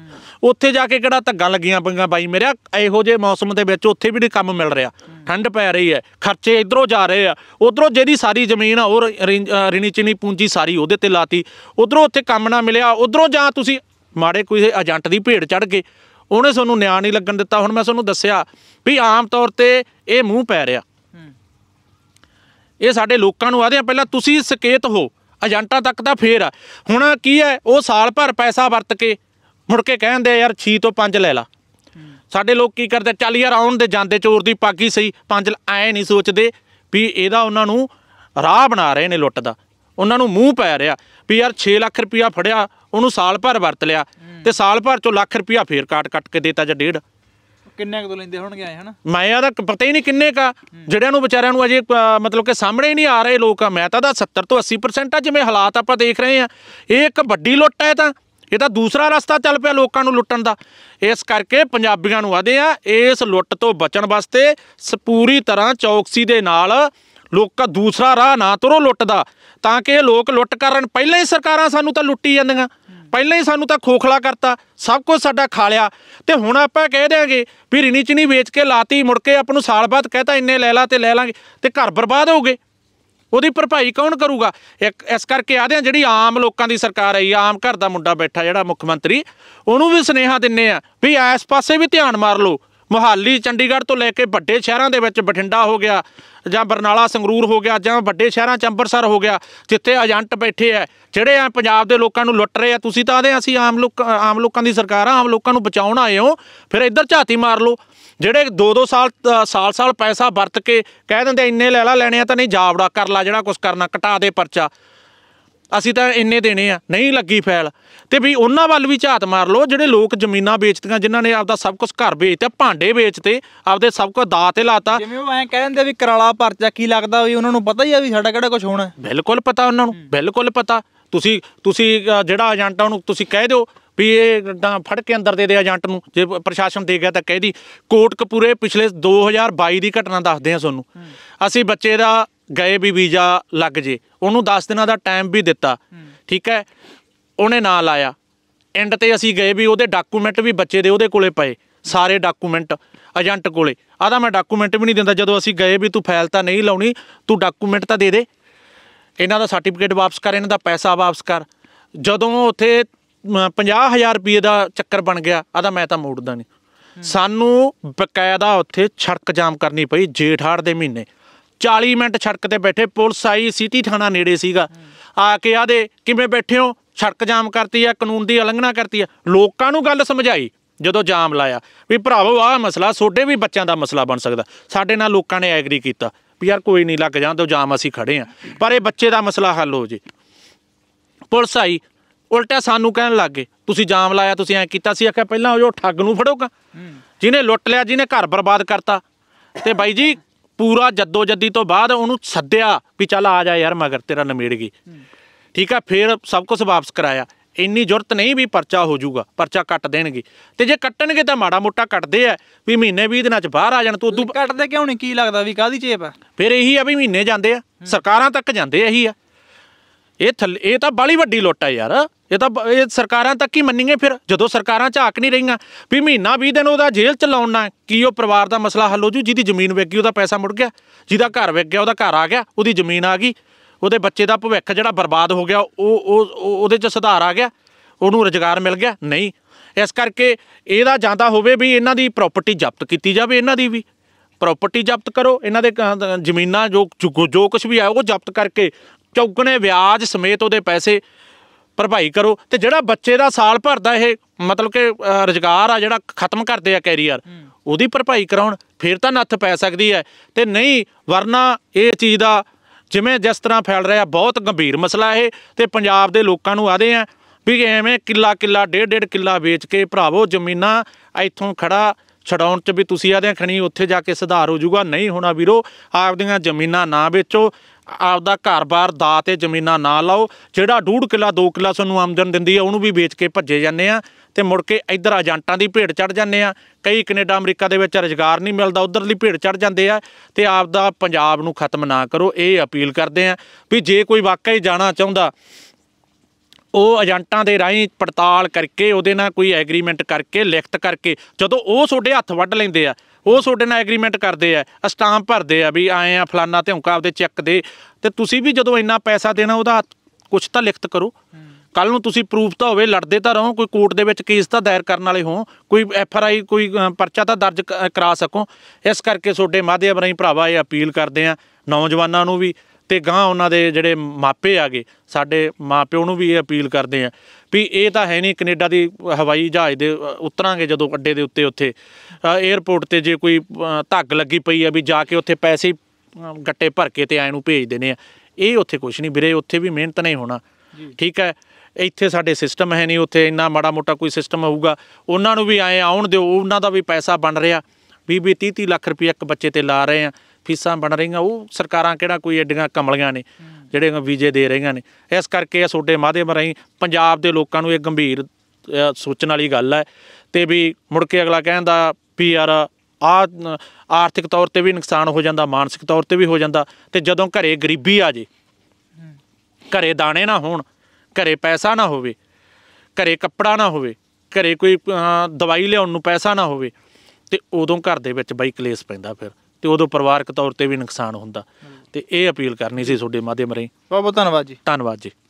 A: ਉੱਥੇ ਜਾ ਕੇ ਕਿਹੜਾ ਧੱਗਾ ਲੱਗੀਆਂ ਪਈਆਂ ਬਾਈ ਮੇਰਾ ਇਹੋ ਜੇ ਮੌਸਮ ਦੇ ਵਿੱਚ ਉੱਥੇ ਵੀ ਨਹੀਂ ਕੰਮ ਮਿਲ ਰਿਹਾ ਠੰਡ ਪੈ ਰਹੀ ਹੈ ਖਰਚੇ ਇਧਰੋਂ ਜਾ ਰਹੇ ਆ ਉਧਰੋਂ ਜਿਹੜੀ ਸਾਰੀ ਜ਼ਮੀਨ ਆ ਉਹ ਰਿਣੀ ਚਿਣੀ ਪੂੰਜੀ ਸਾਰੀ ਉਹਦੇ ਤੇ ਲਾਤੀ ਉਧਰੋਂ ਉੱਥੇ ਕੰਮ ਨਾ ਮਿਲਿਆ ਉਧਰੋਂ ਜਾਂ ਤੁਸੀਂ ਮਾੜੇ ਕੋਈ ਏਜੰਟ ਦੀ ਭੇਡ ਚੜ ਗਏ ਉਹਨੇ ਤੁਹਾਨੂੰ ਨਿਆਂ ਨਹੀਂ ਲੱਗਣ ਦਿੱਤਾ ਹੁਣ ਮੈਂ ਤੁਹਾਨੂੰ ਦੱਸਿਆ ਵੀ ਆਮ ਤੌਰ ਤੇ ਇਹ ਮੂੰਹ ਪੈ ਰਿਹਾ ਇਹ ਸਾਡੇ ਲੋਕਾਂ ਨੂੰ ਆਦੇ ਪਹਿਲਾਂ ਤੁਸੀਂ ਸਕੇਤ ਹੋ ਏਜੰਟਾਂ ਤੱਕ ਤਾਂ ਫੇਰ ਆ ਹੁਣ ਕੀ ਹੈ ਉਹ ਸਾਲ ਭਰ ਪੈਸਾ ਵਰਤ ਕੇ ਮੁੜ ਕੇ ਕਹਿੰਦੇ ਯਾਰ 6 ਤੋਂ 5 ਲੈ ਲਾ ਸਾਡੇ ਲੋਕ ਕੀ ਕਰਦੇ ਚੱਲ ਯਾਰ ਆਉਣ ਦੇ ਜਾਂਦੇ ਚੋਰ ਦੀ ਪਾਗੀ ਸਹੀ 5 ਐ ਨਹੀਂ ਸੋਚਦੇ ਵੀ ਇਹਦਾ ਉਹਨਾਂ ਨੂੰ ਰਾਹ ਬਣਾ ਰਹੇ ਨੇ ਲੁੱਟ ਦਾ ਉਹਨਾਂ ਨੂੰ ਮੂੰਹ ਪੈ ਰਿਹਾ ਵੀ ਯਾਰ 6 ਲੱਖ ਰੁਪਇਆ ਫੜਿਆ ਉਹਨੂੰ ਸਾਲ ਭਰ ਵਰਤ ਲਿਆ ਤੇ ਸਾਲ ਭਰ ਚੋਂ ਲੱਖ ਰੁਪਇਆ ਫੇਰ ਕਾਟ ਕੱਟ ਕੇ ਦੇਤਾ ਜਾਂ ਡੇਢ
B: ਕਿੰਨੇ ਕੁ ਤੋਂ ਲੈਂਦੇ ਹੋਣਗੇ ਆਏ ਹਨਾ
A: ਮੈਂ ਤਾਂ ਪਤਾ ਹੀ ਨਹੀਂ ਕਿੰਨੇ ਕਾ ਜਿਹੜਿਆਂ ਨੂੰ ਵਿਚਾਰਿਆਂ ਨੂੰ ਅਜੇ ਮਤਲਬ ਕਿ ਸਾਹਮਣੇ ਹੀ ਨਹੀਂ ਆ ਰਹੇ ਲੋਕ ਆ ਮੈਂ ਤਾਂ ਦਾ 70 ਤੋਂ 80% ਆ ਜਿਵੇਂ ਹਾਲਾਤ ਆਪਾਂ ਦੇਖ ਰਹੇ ਆ ਇਹ ਇੱਕ ਵੱਡੀ ਲੁੱਟ ਹੈ ਤਾਂ ਇਹ ਤਾਂ ਦੂਸਰਾ ਰਸਤਾ ਚੱਲ ਪਿਆ ਲੋਕਾਂ ਨੂੰ ਲੁੱਟਣ ਦਾ ਇਸ ਕਰਕੇ ਪੰਜਾਬੀਆਂ ਨੂੰ ਆਦੇ ਆ ਇਸ ਲੁੱਟ ਤੋਂ ਬਚਣ ਵਾਸਤੇ ਪੂਰੀ ਤਰ੍ਹਾਂ ਚੌਕਸੀ ਦੇ ਨਾਲ ਲੋਕਾਂ ਦੂਸਰਾ ਰਾਹ ਨਾ ਤੁਰੋ ਲੁੱਟ ਦਾ ਤਾਂ ਕਿ ਇਹ ਲੋਕ ਲੁੱਟ ਕਰਨ ਪਹਿਲਾਂ ਹੀ ਸਰਕਾਰਾਂ ਸਾਨੂੰ ਤਾਂ ਲੁੱਟੀ ਜਾਂਦੀਆਂ ਪਹਿਲਾਂ ਹੀ ਸਾਨੂੰ ਤਾਂ ਖੋਖਲਾ ਕਰਤਾ ਸਭ ਕੁਝ ਸਾਡਾ ਖਾ ਲਿਆ ਤੇ ਹੁਣ ਆਪਾਂ ਕਹਿ ਦਿਆਂਗੇ ਵੀ ਰਿਣੀ ਚਣੀ ਵੇਚ ਕੇ ਲਾਤੀ ਮੁੜ ਕੇ ਆਪ ਨੂੰ ਸਾਲ ਬਾਅਦ ਕਹਤਾ ਇੰਨੇ ਲੈ ਲਾ ਤੇ ਲੈ ਲਾਂਗੇ ਤੇ ਘਰ ਬਰਬਾਦ ਹੋਊਗੇ ਉਹਦੀ ਭਰਪਾਈ ਕੌਣ ਕਰੂਗਾ ਇੱਕ ਇਸ ਕਰਕੇ ਆਦੇ ਆ ਜਿਹੜੀ ਆਮ ਲੋਕਾਂ ਦੀ ਸਰਕਾਰ ਆਈ ਆਮ ਘਰ ਦਾ ਮੁੰਡਾ ਬੈਠਾ ਜਿਹੜਾ ਮੁੱਖ ਮੰਤਰੀ ਉਹਨੂੰ ਵੀ ਸਨੇਹਾ ਦਿੰਨੇ ਆ ਵੀ ਇਸ ਪਾਸੇ ਵੀ ਧਿਆਨ ਮਾਰ ਲਓ ਮੁਹਾਲੀ ਚੰਡੀਗੜ੍ਹ ਤੋਂ ਲੈ ਕੇ ਵੱਡੇ ਸ਼ਹਿਰਾਂ ਦੇ ਵਿੱਚ ਬਠਿੰਡਾ ਹੋ ਗਿਆ ਜਾਂ ਬਰਨਾਲਾ ਸੰਗਰੂਰ ਹੋ ਗਿਆ ਜਾਂ ਵੱਡੇ ਸ਼ਹਿਰਾਂ ਚ ਅੰਮ੍ਰਿਤਸਰ ਹੋ ਗਿਆ ਜਿੱਥੇ ਏਜੰਟ ਬੈਠੇ ਆ ਜਿਹੜੇ ਆ ਪੰਜਾਬ ਦੇ ਲੋਕਾਂ ਨੂੰ ਲੁੱਟ ਰਹੇ ਆ ਤੁਸੀਂ ਤਾਂ ਆਦੇ ਅਸੀਂ ਆਮ ਲੋਕ ਆਮ ਲੋਕਾਂ ਦੀ ਸਰਕਾਰ ਆ ਆਮ ਲੋਕਾਂ ਨੂੰ ਬਚਾਉਣ ਆਏ ਹੋ ਫਿਰ ਇੱਧਰ ਝਾਤੀ ਮਾਰ ਲਓ ਜਿਹੜੇ 2-2 ਸਾਲ ਸਾਲ-ਸਾਲ ਪੈਸਾ ਵਰਤ ਕੇ ਕਹਿ ਦਿੰਦੇ ਇੰਨੇ ਲੈ ਲੈ ਲੈਣੇ ਆ ਤਾਂ ਨਹੀਂ ਜਾਵੜਾ ਕਰ ਲਾ ਜਿਹੜਾ ਕੁਝ ਕਰਨਾ ਕਟਾ ਦੇ ਪਰਚਾ ਅਸੀਂ ਤਾਂ ਇੰਨੇ ਦੇਣੇ ਆ ਨਹੀਂ ਲੱਗੀ ਫੈਲ ਤੇ ਵੀ ਉਹਨਾਂ ਵੱਲ ਵੀ ਝਾਤ ਮਾਰ ਲਓ ਜਿਹੜੇ ਲੋਕ ਜ਼ਮੀਨਾਂ ਵੇਚਦੀਆਂ ਜਿਨ੍ਹਾਂ ਨੇ ਆਪਦਾ ਸਭ ਕੁਝ ਘਰ ਵੇਚਤੇ ਭਾਂਡੇ ਵੇਚਤੇ ਆਪਦੇ
B: ਸਭ ਕੁਝ ਦਾਅ ਤੇ ਲਾਤਾ ਜਿਵੇਂ ਉਹ ਐਂ ਕਹਿ ਦਿੰਦੇ ਵੀ ਕਰਾਲਾ ਪਰਚਾ ਕੀ ਲੱਗਦਾ ਵੀ ਉਹਨਾਂ ਨੂੰ ਪਤਾ ਹੀ ਆ ਵੀ ਸਾਡਾ ਕਿਹੜਾ ਕੁਝ ਹੋਣਾ
A: ਬਿਲਕੁਲ ਪਤਾ ਉਹਨਾਂ ਨੂੰ ਬਿਲਕੁਲ ਪਤਾ ਤੁਸੀਂ ਤੁਸੀਂ ਜਿਹੜਾ ਏਜੰਟ ਆ ਉਹਨੂੰ ਤੁਸੀਂ ਕਹਿ ਦਿਓ ਵੀ ਇਹ ਫੜ ਕੇ ਅੰਦਰ ਦੇ ਦੇ ਏਜੰਟ ਨੂੰ ਜੇ ਪ੍ਰਸ਼ਾਸਨ ਦੇ ਗਿਆ ਤਾਂ ਕਹਿ ਦੀ ਕੋਟਕਪੂਰੇ ਪਿਛਲੇ 2022 ਦੀ ਘਟਨਾ ਦੱਸਦੇ ਆ ਤੁਹਾਨੂੰ ਅਸੀਂ ਬੱਚੇ ਦਾ ਗਏ ਵੀ ਵੀਜ਼ਾ ਲੱਗ ਜੇ ਉਹਨੂੰ 10 ਦਿਨਾਂ ਦਾ ਟਾਈਮ ਵੀ ਦਿੱਤਾ ਠੀਕ ਹੈ ਉਹਨੇ ਨਾਂ ਲਾਇਆ ਐਂਡ ਤੇ ਅਸੀਂ ਗਏ ਵੀ ਉਹਦੇ ਡਾਕੂਮੈਂਟ ਵੀ ਬੱਚੇ ਦੇ ਉਹਦੇ ਕੋਲੇ ਪਏ ਸਾਰੇ ਡਾਕੂਮੈਂਟ ਏਜੰਟ ਕੋਲੇ ਆਦਾ ਮੈਂ ਡਾਕੂਮੈਂਟ ਵੀ ਨਹੀਂ ਦਿੰਦਾ ਜਦੋਂ ਅਸੀਂ ਗਏ ਵੀ ਤੂੰ ਫਾਈਲ ਤਾਂ ਨਹੀਂ ਲਾਉਣੀ ਤੂੰ ਡਾਕੂਮੈਂਟ ਤਾਂ ਦੇ ਦੇ ਇਹਨਾਂ ਦਾ ਸਰਟੀਫਿਕੇਟ ਵਾਪਸ ਕਰ ਇਹਨਾਂ ਦਾ ਪੈਸਾ ਵਾਪਸ ਕਰ ਜਦੋਂ ਉੱਥੇ 50000 ਰੁਪਏ ਦਾ ਚੱਕਰ ਬਣ ਗਿਆ ਆਦਾ ਮੈਂ ਤਾਂ ਮੋੜਦਾ ਨਹੀਂ ਸਾਨੂੰ ਬਕਾਇਦਾ ਉੱਥੇ ਛੜਕ ਜਾਮ ਕਰਨੀ ਪਈ ਜੇਠ ਹਾੜ ਦੇ ਮਹੀਨੇ 40 ਮਿੰਟ ਸੜਕ ਤੇ ਬੈਠੇ ਪੁਲਿਸ ਆਈ ਸਿਟੀ ਥਾਣਾ ਨੇੜੇ ਸੀਗਾ ਆ ਕੇ ਆਦੇ ਕਿਵੇਂ ਬੈਠੇ ਹੋ ਸੜਕ ਜਾਮ ਕਰਤੀ ਆ ਕਾਨੂੰਨ ਦੀ ਉਲੰਘਣਾ ਕਰਤੀ ਆ ਲੋਕਾਂ ਨੂੰ ਗੱਲ ਸਮਝਾਈ ਜਦੋਂ ਜਾਮ ਲਾਇਆ ਵੀ ਭਰਾਵੋ ਆਹ ਮਸਲਾ ਛੋਟੇ ਵੀ ਬੱਚਿਆਂ ਦਾ ਮਸਲਾ ਬਣ ਸਕਦਾ ਸਾਡੇ ਨਾਲ ਲੋਕਾਂ ਨੇ ਐਗਰੀ ਕੀਤਾ ਵੀ ਯਾਰ ਕੋਈ ਨਹੀਂ ਲੱਗ ਜਾਂਦਾ ਜਾਮ ਅਸੀਂ ਖੜੇ ਆ ਪਰ ਇਹ ਬੱਚੇ ਦਾ ਮਸਲਾ ਹੱਲ ਹੋ ਜੇ ਪੁਲਿਸ ਆਈ ਉਲਟਾ ਸਾਨੂੰ ਕਹਿਣ ਲੱਗ ਗਏ ਤੁਸੀਂ ਜਾਮ ਲਾਇਆ ਤੁਸੀਂ ਐ ਕੀਤਾ ਸੀ ਆਖਿਆ ਪਹਿਲਾਂ ਉਹ ਠੱਗ ਨੂੰ ਫੜੋਗਾ ਜਿਹਨੇ ਲੁੱਟ ਲਿਆ ਜਿਹਨੇ ਘਰ ਬਰਬਾਦ ਕਰਤਾ ਤੇ ਬਾਈ ਜੀ ਪੂਰਾ ਜੱਦੀ ਤੋਂ ਬਾਅਦ ਉਹਨੂੰ ਸੱਦਿਆ ਵੀ ਚੱਲ ਆ ਜਾ ਯਾਰ ਮਗਰ ਤੇਰਾ ਨਮੇੜ ਗਈ ਠੀਕ ਆ ਫਿਰ ਸਭ ਕੁਝ ਵਾਪਸ ਕਰਾਇਆ ਇੰਨੀ ਜ਼ਰੂਰਤ ਨਹੀਂ ਵੀ ਪਰਚਾ ਹੋ ਜਾਊਗਾ ਪਰਚਾ ਕੱਟ ਦੇਣਗੇ ਤੇ ਜੇ ਕੱਟਣਗੇ ਤਾਂ ਮਾੜਾ ਮੋਟਾ ਕੱਟਦੇ ਆ ਵੀ ਮਹੀਨੇ 20 ਦਿਨਾਂ ਚ ਬਾਹਰ ਆ ਜਾਣ ਤੂੰ ਉਦੋਂ ਕੱਟਦੇ ਕਿਉਂ ਨਹੀਂ ਕੀ ਲੱਗਦਾ ਵੀ ਕਾਦੀ ਚੇਪ ਆ ਫਿਰ ਇਹੀ ਆ ਵੀ ਮਹੀਨੇ ਜਾਂਦੇ ਆ ਸਰਕਾਰਾਂ ਤੱਕ ਜਾਂਦੇ ਆ ਇਹੀ ਆ ਇਹ ਥੱਲੇ ਇਹ ਤਾਂ ਬਾਲੀ ਵੱਡੀ ਲੁੱਟ ਆ ਯਾਰ ਇਹ ਤਾਂ ਇਹ ਸਰਕਾਰਾਂ ਤੱਕ ਹੀ ਮੰਨੀਏ ਫਿਰ ਜਦੋਂ ਸਰਕਾਰਾਂ ਝਾਕ ਨਹੀਂ ਰਹੀਆਂ ਵੀ ਮਹੀਨਾ 20 ਦਿਨ ਉਹਦਾ ਜੇਲ੍ਹ ਚ ਲਾਉਣਾ ਕੀ ਉਹ ਪਰਿਵਾਰ ਦਾ ਮਸਲਾ ਹੱਲ ਹੋ ਜੂ ਜਿਹਦੀ ਜ਼ਮੀਨ ਵਿਕ ਗਈ ਉਹਦਾ ਪੈਸਾ ਮੁੜ ਗਿਆ ਜਿਹਦਾ ਘਰ ਵਿਕ ਗਿਆ ਉਹਦਾ ਘਰ ਆ ਗਿਆ ਉਹਦੀ ਜ਼ਮੀਨ ਆ ਗਈ ਉਹਦੇ ਬੱਚੇ ਦਾ ਭਵਿੱਖ ਜਿਹੜਾ ਬਰਬਾਦ ਹੋ ਗਿਆ ਉਹ ਉਹ ਉਹਦੇ ਚ ਸੁਧਾਰ ਆ ਗਿਆ ਉਹਨੂੰ ਰੋਜ਼ਗਾਰ ਮਿਲ ਗਿਆ ਨਹੀਂ ਇਸ ਕਰਕੇ ਇਹਦਾ ਜਾਂਦਾ ਹੋਵੇ ਵੀ ਇਹਨਾਂ ਦੀ ਪ੍ਰਾਪਰਟੀ ਜ਼ਬਤ ਕੀਤੀ ਜਾਵੇ ਇਹਨਾਂ ਦੀ ਵੀ ਪ੍ਰਾਪਰਟੀ ਜ਼ਬਤ ਕਰੋ ਇਹਨਾਂ ਦੇ ਜ਼ਮੀਨਾਂ ਜੋ ਜੋ ਕੁਝ ਵੀ ਆ ਉਹ ਜ਼ਬਤ ਕਰਕੇ ਚੌਗਣੇ ਵਿਆਜ ਸਮੇਤ ਉਹਦੇ ਪੈਸੇ ਭਰਪਾਈ ਕਰੋ ਤੇ ਜਿਹੜਾ ਬੱਚੇ ਦਾ ਸਾਲ ਭਰਦਾ ਇਹ ਮਤਲਬ ਕਿ ਰੁਜ਼ਗਾਰ ਆ ਜਿਹੜਾ ਖਤਮ ਕਰਦੇ ਆ ਕੈਰੀਅਰ ਉਹਦੀ ਭਰਪਾਈ ਕਰਾਉਣ ਫਿਰ ਤਾਂ ਨੱਥ ਪੈ ਸਕਦੀ ਹੈ ਤੇ ਨਹੀਂ ਵਰਨਾ ਇਹ ਚੀਜ਼ ਦਾ ਜਿਵੇਂ ਜਿਸ ਤਰ੍ਹਾਂ ਫੈਲ ਰਿਹਾ ਬਹੁਤ ਗੰਭੀਰ ਮਸਲਾ ਇਹ ਤੇ ਪੰਜਾਬ ਦੇ ਲੋਕਾਂ ਨੂੰ ਆਦੇ ਆ ਵੀ ਐਵੇਂ ਕਿੱਲਾ ਕਿੱਲਾ ਡੇਢ ਡੇਢ ਕਿੱਲਾ ਵੇਚ ਕੇ ਭਰਾਵੋ ਜ਼ਮੀਨਾਂ ਇੱਥੋਂ ਖੜਾ ਛਡਾਉਣ 'ਚ ਵੀ ਤੁਸੀਂ ਆਦੇ ਖਣੀ ਉੱਥੇ ਜਾ ਕੇ ਸੁਧਾਰ ਹੋ ਜਾਊਗਾ ਨਹੀਂ ਹੋਣਾ ਵੀਰੋ ਆਪਦੀਆਂ ਜ਼ਮੀਨਾਂ ਨਾ ਵੇਚੋ ਆਪਦਾ ਘਰ-ਬਾਰ ਦਾ ਤੇ ਜ਼ਮੀਨਾਂ ਨਾ ਲਾਓ ਜਿਹੜਾ ਡੂਢ ਕਿਲਾ 2 ਕਿਲਾ ਸਾਨੂੰ ਆਮਦਨ ਦਿੰਦੀ ਹੈ ਉਹਨੂੰ ਵੀ ਵੇਚ ਕੇ ਭੱਜੇ ਜਾਂਦੇ ਆ ਤੇ ਮੁੜ ਕੇ ਇੱਧਰ ਏਜੰਟਾਂ ਦੀ ਭੇਡ ਚੜ ਜਾਂਦੇ ਆ ਕਈ ਕੈਨੇਡਾ ਅਮਰੀਕਾ ਦੇ ਵਿੱਚ ਰੋਜ਼ਗਾਰ ਨਹੀਂ ਮਿਲਦਾ ਉਧਰਲੀ ਭੇਡ ਚੜ ਜਾਂਦੇ ਆ ਤੇ ਆਪਦਾ ਪੰਜਾਬ ਨੂੰ ਖਤਮ ਨਾ ਕਰੋ ਇਹ ਅਪੀਲ ਕਰਦੇ ਆ ਵੀ ਜੇ ਕੋਈ ਵਾਕਈ ਜਾਣਾ ਚਾਹੁੰਦਾ ਉਹ ਏਜੰਟਾਂ ਦੇ ਰਾਹੀਂ ਪੜਤਾਲ ਕਰਕੇ ਉਹਦੇ ਨਾਲ ਕੋਈ ਐਗਰੀਮੈਂਟ ਕਰਕੇ ਲਿਖਤ ਕਰਕੇ ਜਦੋਂ ਉਹ ਤੁਹਾਡੇ ਹੱਥ ਵੱਢ ਲੈਂਦੇ ਆ ਉਹ ਤੁਹਾਡੇ ਨਾਲ ਐਗਰੀਮੈਂਟ ਕਰਦੇ ਆ ਸਟਾਂਪ ਭਰਦੇ ਆ ਵੀ ਆਏ ਆ ਫਲਾਨਾ ਧਿਉਂਕਾ ਆਪਦੇ ਚੈੱਕ ਦੇ ਤੇ ਤੁਸੀਂ ਵੀ ਜਦੋਂ ਇੰਨਾ ਪੈਸਾ ਦੇਣਾ ਉਹਦਾ ਕੁਝ ਤਾਂ ਲਿਖਤ ਕਰੋ ਕੱਲ ਨੂੰ ਤੁਸੀਂ ਪ੍ਰੂਫ ਤਾਂ ਹੋਵੇ ਲੜਦੇ ਤਾਂ ਰਹੋ ਕੋਈ ਕੋਰਟ ਦੇ ਵਿੱਚ ਕੇਸ ਤਾਂ ਦਾਇਰ ਕਰਨ ਵਾਲੇ ਹੋ ਕੋਈ ਐਫ ਆਰ ਆਈ ਕੋਈ ਪਰਚਾ ਤਾਂ ਦਰਜ ਕਰਾ ਸਕੋ ਇਸ ਕਰਕੇ ਤੁਹਾਡੇ ਮਾਧਿਅਮ ਰਾਹੀਂ ਭਰਾਵਾ ਇਹ ਅਪੀਲ ਕਰਦੇ ਆ ਨੌਜਵਾਨਾਂ ਨੂੰ ਵੀ ਤੇ ਗਾਂ ਉਹਨਾਂ ਦੇ ਜਿਹੜੇ ਮਾਪੇ ਆਗੇ ਸਾਡੇ ਮਾਪਿਓ ਨੂੰ ਵੀ ਇਹ ਅਪੀਲ ਕਰਦੇ ਆ ਵੀ ਇਹ ਤਾਂ ਹੈ ਨਹੀਂ ਕੈਨੇਡਾ ਦੀ ਹਵਾਈ ਜਹਾਜ਼ ਦੇ ਉਤਰਾਂਗੇ ਜਦੋਂ ਅੱਡੇ ਦੇ ਉੱਤੇ ਉੱਥੇ ਏਅਰਪੋਰਟ ਤੇ ਜੇ ਕੋਈ ਧੱਗ ਲੱਗੀ ਪਈ ਆ ਵੀ ਜਾ ਕੇ ਉੱਥੇ ਪੈਸੇ ਗੱਟੇ ਭਰ ਕੇ ਤੇ ਆਏ ਨੂੰ ਭੇਜ ਦੇਣੇ ਆ ਇਹ ਉੱਥੇ ਕੁਝ ਨਹੀਂ ਵੀਰੇ ਉੱਥੇ ਵੀ ਮਿਹਨਤ ਨਹੀਂ ਹੋਣਾ ਠੀਕ ਹੈ ਇੱਥੇ ਸਾਡੇ ਸਿਸਟਮ ਹੈ ਨਹੀਂ ਉੱਥੇ ਇੰਨਾ ਮਾੜਾ ਮੋਟਾ ਕੋਈ ਸਿਸਟਮ ਹੋਊਗਾ ਉਹਨਾਂ ਨੂੰ ਵੀ ਆਏ ਆਉਣ ਦਿਓ ਉਹਨਾਂ ਦਾ ਵੀ ਪੈਸਾ ਬਣ ਰਿਹਾ 20 ਵੀ 30 30 ਲੱਖ ਰੁਪਏ ਇੱਕ ਬੱਚੇ ਤੇ ਲਾ ਰਹੇ ਆ ਫੀਸਾਂ ਬਣ ਰਹੀਆਂ ਉਹ ਸਰਕਾਰਾਂ ਕਿਹੜਾ ਕੋਈ ਐਡੀਆਂ ਕਮਲੀਆਂ ਨੇ ਜਿਹੜੇ ਵੀਜ਼ੇ ਦੇ ਰਹੀਆਂ ਨੇ ਇਸ ਕਰਕੇ ਇਹ ਸੋਡੇ ਮਾਧਿਅਮ ਰਹੀ ਪੰਜਾਬ ਦੇ ਲੋਕਾਂ ਨੂੰ ਇਹ ਗੰਭੀਰ ਸੋਚਣ ਵਾਲੀ ਗੱਲ ਹੈ ਤੇ ਵੀ ਮੁੜ ਕੇ ਅਗਲਾ ਕਹਿੰਦਾ ਵੀ ਯਾਰ ਆ ਆਰਥਿਕ ਤੌਰ ਤੇ ਵੀ ਨੁਕਸਾਨ ਹੋ ਜਾਂਦਾ ਮਾਨਸਿਕ ਤੌਰ ਤੇ ਵੀ ਹੋ ਜਾਂਦਾ ਤੇ ਜਦੋਂ ਘਰੇ ਗਰੀਬੀ ਆ ਜੇ ਘਰੇ ਦਾਣੇ ਨਾ ਹੋਣ ਘਰੇ ਪੈਸਾ ਨਾ ਹੋਵੇ ਘਰੇ ਕੱਪੜਾ ਨਾ ਹੋਵੇ ਘਰੇ ਕੋਈ ਦਵਾਈ ਲਿਆਉਣ ਨੂੰ ਪੈਸਾ ਨਾ ਹੋਵੇ ਤੇ ਉਦੋਂ ਘਰ ਦੇ ਵਿੱਚ ਬਾਈ ਕਲੇਸ਼ ਪੈਂਦਾ ਫਿਰ ਤੇ ਉਦੋਂ ਪਰਿਵਾਰਕ ਤੌਰ ਤੇ ਵੀ ਨੁਕਸਾਨ ਹੁੰਦਾ ਤੇ ਇਹ ਅਪੀਲ ਕਰਨੀ ਸੀ ਤੁਹਾਡੇ ਮਾਧਿਅਮ ਰਾਹੀਂ ਬਹੁਤ ਬਹੁਤ ਧੰਨਵਾਦ ਜੀ ਧੰਨਵਾਦ ਜੀ